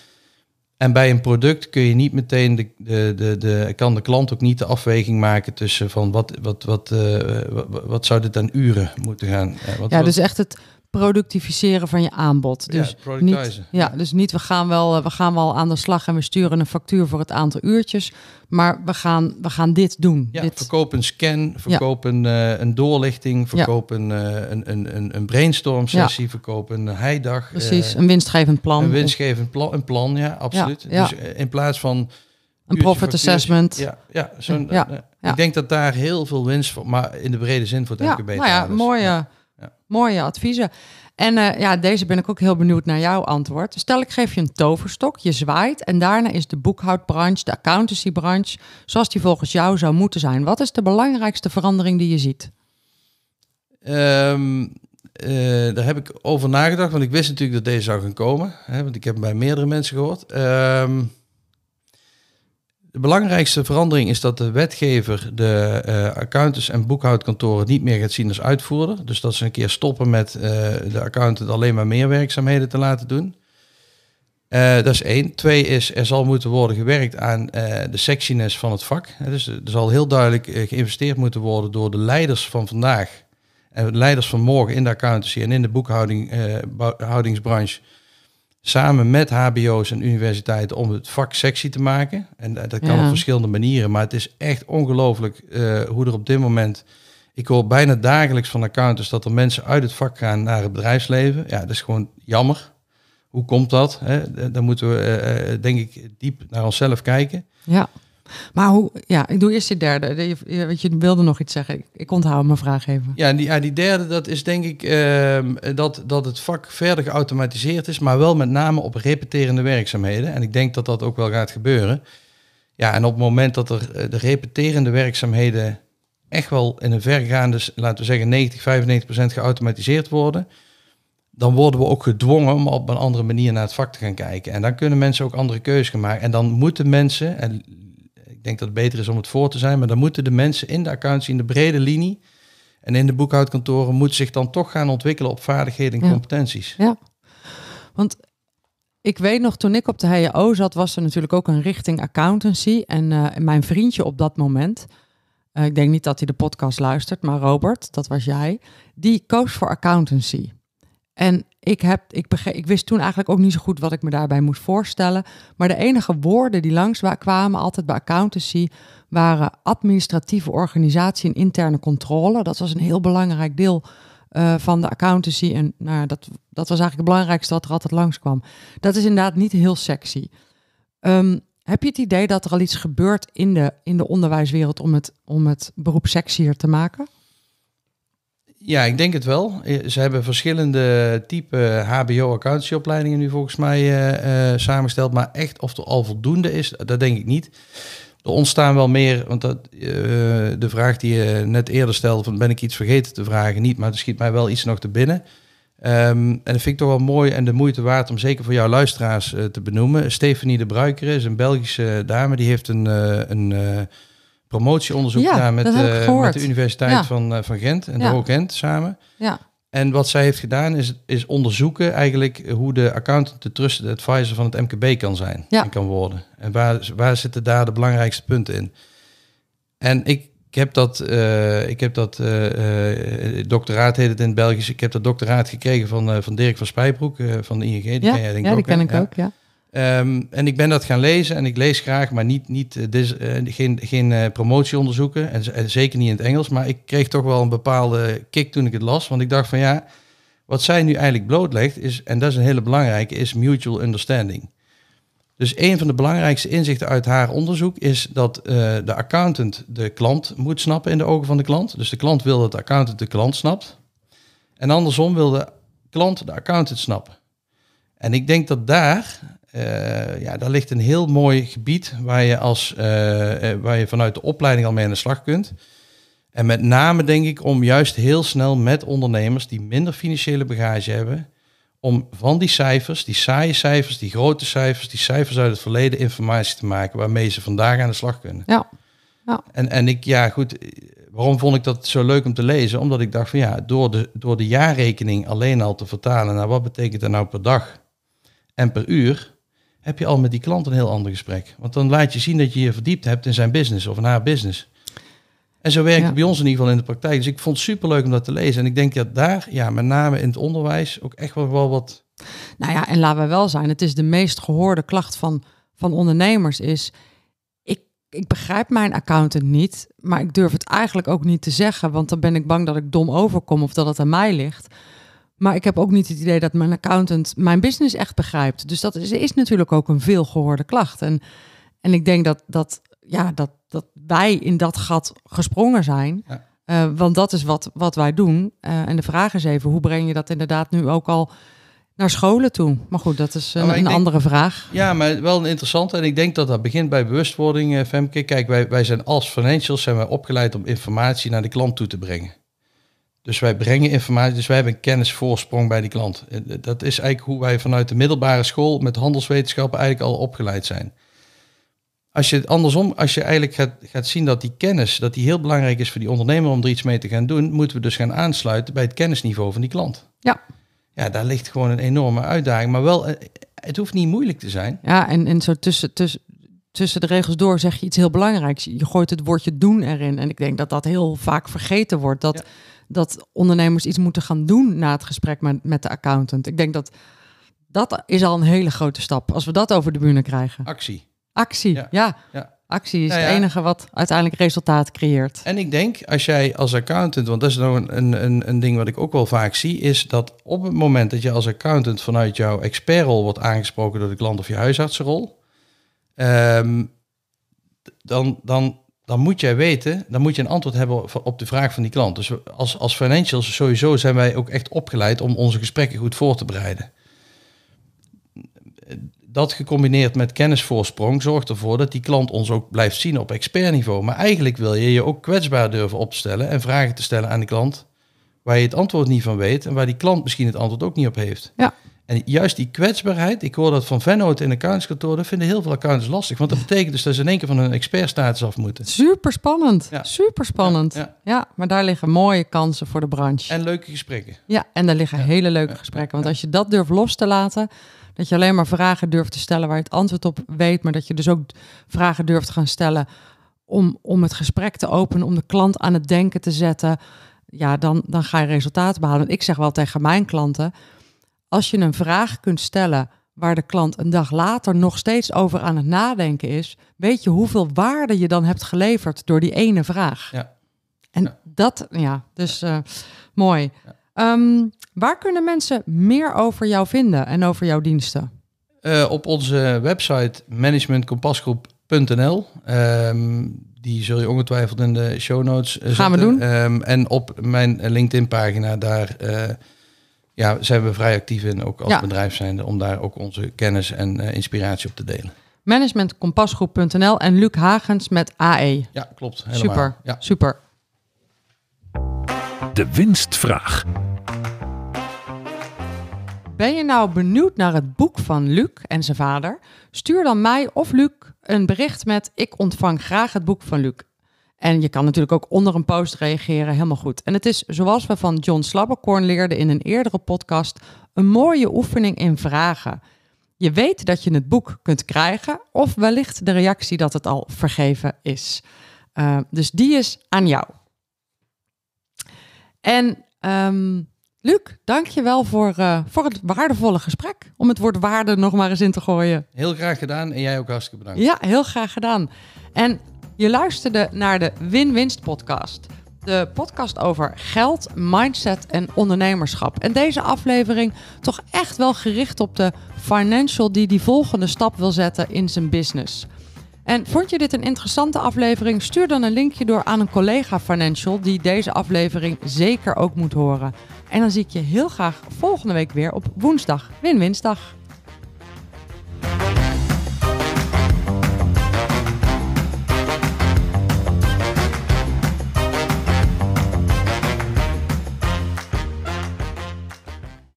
En bij een product kun je niet meteen de, de, de, de kan de klant ook niet de afweging maken tussen van wat, wat, wat, eh, wat, zou dit aan uren moeten gaan. Wat, ja, dus echt het productificeren van je aanbod. Dus ja, niet, ja, dus niet we gaan, wel, eh, we gaan wel aan de slag en we sturen een factuur voor het aantal uurtjes. Maar we gaan, we gaan dit doen. Ja, dit. verkoop een scan, verkoop een, eh, een doorlichting, verkopen eh, een, een, een, een brainstorm sessie, verkoop een heidag. Precies, een winstgevend plan. Een winstgevend plan, een plan, ja, absoluut. Dus in plaats van... Een profit assessment. Ja, ja, ik denk dat daar heel veel winst voor, maar in de brede zin voor het MKB. Nou ja, Mooie adviezen. En eh, ja, deze ben ik ook heel benieuwd naar jouw antwoord. Stel, ik geef je een toverstok, je zwaait en daarna is de boekhoudbranche, de accountancybranche, zoals die volgens jou zou moeten zijn. Wat is de belangrijkste verandering die je ziet? Ehm, eh, daar heb ik over nagedacht, want ik wist natuurlijk dat deze zou gaan komen. Hè, want ik heb bij meerdere mensen gehoord. Um, de belangrijkste verandering is dat de wetgever de eh, accountants en boekhoudkantoren niet meer gaat zien als uitvoerder. Dus dat ze een keer stoppen met eh, de accountant alleen maar meer werkzaamheden te laten doen. Eh, dat is één. Twee is, er zal moeten worden gewerkt aan de sexiness van het vak. dus er zal heel duidelijk geïnvesteerd moeten worden door de leiders van vandaag en de leiders van morgen in de accountancy en in de boekhoudingsbranche samen met HBO's en universiteiten om het vak sexy te maken. En eh, dat kan op verschillende manieren, maar het is echt ongelooflijk eh, hoe er op dit moment. Ik hoor bijna dagelijks van accountants dat er mensen uit het vak gaan naar het bedrijfsleven. Ja, dat is gewoon jammer. Hoe komt dat? Hè? Eh, Daar moeten we, denk ik, diep naar onszelf kijken. Ja. Maar hoe, ja, ik doe eerst die derde. Je, je, wilde nog iets zeggen. Ik, onthoud mijn vraag even. Ja, die, die derde, dat is denk ik ehm, dat, dat het vak verder geautomatiseerd is, maar wel met name op repeterende werkzaamheden. En ik denk dat dat ook wel gaat gebeuren. Ja, en op het moment dat er eh, de repeterende werkzaamheden echt wel in een vergaande, laten we zeggen 90, 95 procent geautomatiseerd worden, dan worden we ook gedwongen om op een andere manier naar het vak te gaan kijken. En dan kunnen mensen ook andere keuzes gaan maken. En dan moeten mensen, en denk dat het beter is om het voor te zijn. Maar dan moeten de mensen in de accounts in de brede linie en in de boekhoudkantoren, moeten zich dan toch gaan ontwikkelen op vaardigheden en competenties. Ja, want ik weet nog, toen ik op de HEO zat, was er natuurlijk ook een richting accountancy. En eh, mijn vriendje op dat moment, eh, ik denk niet dat hij de podcast luistert, maar Robert, dat was jij, die koos voor accountancy. En ik, heb, ik, ik wist toen eigenlijk ook niet zo goed wat ik me daarbij moest voorstellen. Maar de enige woorden die langs kwamen, altijd bij accountancy, waren administratieve organisatie en interne controle. Dat was een heel belangrijk deel eh, van de accountancy. En nou, dat, dat was eigenlijk het belangrijkste dat er altijd langs kwam. Dat is inderdaad niet heel sexy. Ehm, heb je het idee dat er al iets gebeurt in de, in de onderwijswereld om het, om het beroep sexier te maken? Ja, ik denk het wel. Eh, ze hebben verschillende type HBO-accountieopleidingen nu volgens mij eh, eh, samengesteld. Maar echt of er al voldoende is, dat denk ik niet. Er ontstaan wel meer, want dat, de vraag die je net eerder stelde, van ben ik iets vergeten te vragen? Niet, maar er schiet mij wel iets nog te binnen. Ehm, en dat vind ik toch wel mooi en de moeite waard om zeker voor jouw luisteraars te benoemen. Stephanie de Bruiker is een Belgische dame, die heeft een... een promotieonderzoek ja, gedaan met, eh, met, de Universiteit van, eh, van Gent en de Hoog samen. Ja. En wat zij heeft gedaan is, is onderzoeken eigenlijk hoe de accountant de trusted advisor van het MKB kan zijn ja. en kan worden. En waar, waar zitten daar de belangrijkste punten in? En ik, heb dat, ik heb dat uh, uh, doctoraat heet het in het Belgisch. Ik heb dat doctoraat gekregen van, van Dirk van Spijbroek van de ING. Die ja, ken ja, ken ik ook, ja. Ehm, en ik ben dat gaan lezen en ik lees graag, maar niet, niet, eh, eh, geen, geen eh, promotieonderzoeken en, zeker niet in het Engels. Maar ik kreeg toch wel een bepaalde kick toen ik het las, want ik dacht van ja, wat zij nu eigenlijk blootlegt is, en dat is een hele belangrijke, is mutual understanding. Dus een van de belangrijkste inzichten uit haar onderzoek is dat de accountant de klant moet snappen in de ogen van de klant. Dus de klant wil dat de accountant de klant snapt. En andersom wil de klant de accountant snappen. En ik denk dat daar eh, ja, daar ligt een heel mooi gebied waar je, als, eh, eh, waar je vanuit de opleiding al mee aan de slag kunt. En met name denk ik om juist heel snel met ondernemers die minder financiële bagage hebben, om van die cijfers, die saaie cijfers, die grote cijfers, die cijfers uit het verleden informatie te maken waarmee ze vandaag aan de slag kunnen. Ja. ja. En, en ik, ja goed, waarom vond ik dat zo leuk om te lezen? Omdat ik dacht van ja, door de, door de jaarrekening alleen al te vertalen naar wat betekent dat nou per dag en per uur, heb je al met die klant een heel ander gesprek. Want dan laat je zien dat je je verdiept hebt in zijn business of in haar business. En zo werkt het bij ons in ieder geval in de praktijk. Dus ik vond het superleuk om dat te lezen. En ik denk dat daar, ja, met name in het onderwijs, ook echt wel, wat... Nou ja, en laten we wel zijn, het is de meest gehoorde klacht van, van ondernemers is... Ik, ik begrijp mijn accountant niet, maar ik durf het eigenlijk ook niet te zeggen... want dan ben ik bang dat ik dom overkom of dat het aan mij ligt... Maar ik heb ook niet het idee dat mijn accountant mijn business echt begrijpt. Dus dat is, is natuurlijk ook een veelgehoorde klacht. En, en ik denk dat, dat, ja, dat, dat wij in dat gat gesprongen zijn. Eh, want dat is wat, wat wij doen. Eh, en de vraag is even, hoe breng je dat inderdaad nu ook al naar scholen toe? Maar goed, dat is eh, een, andere vraag. Ja, maar wel een interessante. En ik denk dat dat begint bij bewustwording, Femke. Kijk, wij, wij zijn als financials zijn wij opgeleid om informatie naar de klant toe te brengen. Dus wij brengen informatie, dus wij hebben een kennisvoorsprong bij die klant. Eh, dat is eigenlijk hoe wij vanuit de middelbare school met handelswetenschappen eigenlijk al opgeleid zijn. Als je andersom, als je eigenlijk gaat, gaat zien dat die kennis, dat die heel belangrijk is voor die ondernemer om er iets mee te gaan doen, moeten we dus gaan aansluiten bij het kennisniveau van die klant. Ja. Ja, daar ligt gewoon een enorme uitdaging, maar wel, eh, het hoeft niet moeilijk te zijn. Ja, en, en zo tussen, tussen, tussen de regels door zeg je iets heel belangrijks. Je gooit het woordje doen erin. En ik denk dat dat heel vaak vergeten wordt. Dat dat ondernemers iets moeten gaan doen na het gesprek met, met de accountant. Ik denk dat dat is al een hele grote stap als we dat over de buren krijgen. Actie. Actie, ja. ja. Actie is nou het enige wat uiteindelijk resultaat creëert. En ik denk als jij als accountant, want dat is nog een, een, een ding wat ik ook wel vaak zie, is dat op het moment dat je als accountant vanuit jouw expertrol wordt aangesproken door de klant of je huisartsenrol, ehm, dan, dan dan moet jij weten, dan moet je een antwoord hebben op de vraag van die klant. Dus als, als financials sowieso zijn wij ook echt opgeleid om onze gesprekken goed voor te bereiden. Dat gecombineerd met kennisvoorsprong zorgt ervoor dat die klant ons ook blijft zien op expertniveau. Maar eigenlijk wil je je ook kwetsbaar durven opstellen en vragen te stellen aan de klant waar je het antwoord niet van weet en waar die klant misschien het antwoord ook niet op heeft. Ja. En juist die kwetsbaarheid, ik hoor dat van Vennoot in accountskantoor, dat vinden heel veel accountants lastig. Want dat betekent dus dat ze in één keer van hun expertstatus af moeten. Super spannend. Ja. Super spannend. Ja, maar daar liggen mooie kansen voor de branche. En leuke gesprekken. Ja, en daar liggen hele leuke gesprekken. Want als je dat durft los te laten, dat je alleen maar vragen durft te stellen waar je het antwoord op weet, maar dat je dus ook vragen durft gaan stellen om, om het gesprek te openen, om de klant aan het denken te zetten. Ja, dan, dan ga je resultaten behalen. En ik zeg wel tegen mijn klanten als je een vraag kunt stellen waar de klant een dag later nog steeds over aan het nadenken is, weet je hoeveel waarde je dan hebt geleverd door die ene vraag. Ja. En dat, ja, dus eh, mooi. Ehm, waar kunnen mensen meer over jou vinden en over jouw diensten? Eh, op onze website managementcompassgroep.nl. Ehm, die zul je ongetwijfeld in de show notes eh, Gaan we doen. Ehm, en op mijn LinkedIn pagina daar ja, zijn we vrij actief in, ook als bedrijf zijnde, om daar ook onze kennis en eh, inspiratie op te delen. Managementkompasgroep.nl en Luc Hagens met AE. Ja, klopt. Helemaal. Super, super. De winstvraag. Ben je nou benieuwd naar het boek van Luc en zijn vader? Stuur dan mij of Luc een bericht met ik ontvang graag het boek van Luc. En je kan natuurlijk ook onder een post reageren, helemaal goed. En het is, zoals we van John Slabberkorn leerden in een eerdere podcast, een mooie oefening in vragen. Je weet dat je het boek kunt krijgen, of wellicht de reactie dat het al vergeven is. Eh, dus die is aan jou. En um, Luc, dank je wel voor, eh, voor het waardevolle gesprek. Om het woord waarde nog maar eens in te gooien. Heel graag gedaan en jij ook hartstikke bedankt. Ja, heel graag gedaan. En je luisterde naar de Win-Winst podcast. De podcast over geld, mindset en ondernemerschap. En deze aflevering toch echt wel gericht op de financial die die volgende stap wil zetten in zijn business. En vond je dit een interessante aflevering? Stuur dan een linkje door aan een collega financial die deze aflevering zeker ook moet horen. En dan zie ik je heel graag volgende week weer op woensdag, Win-Winsdag.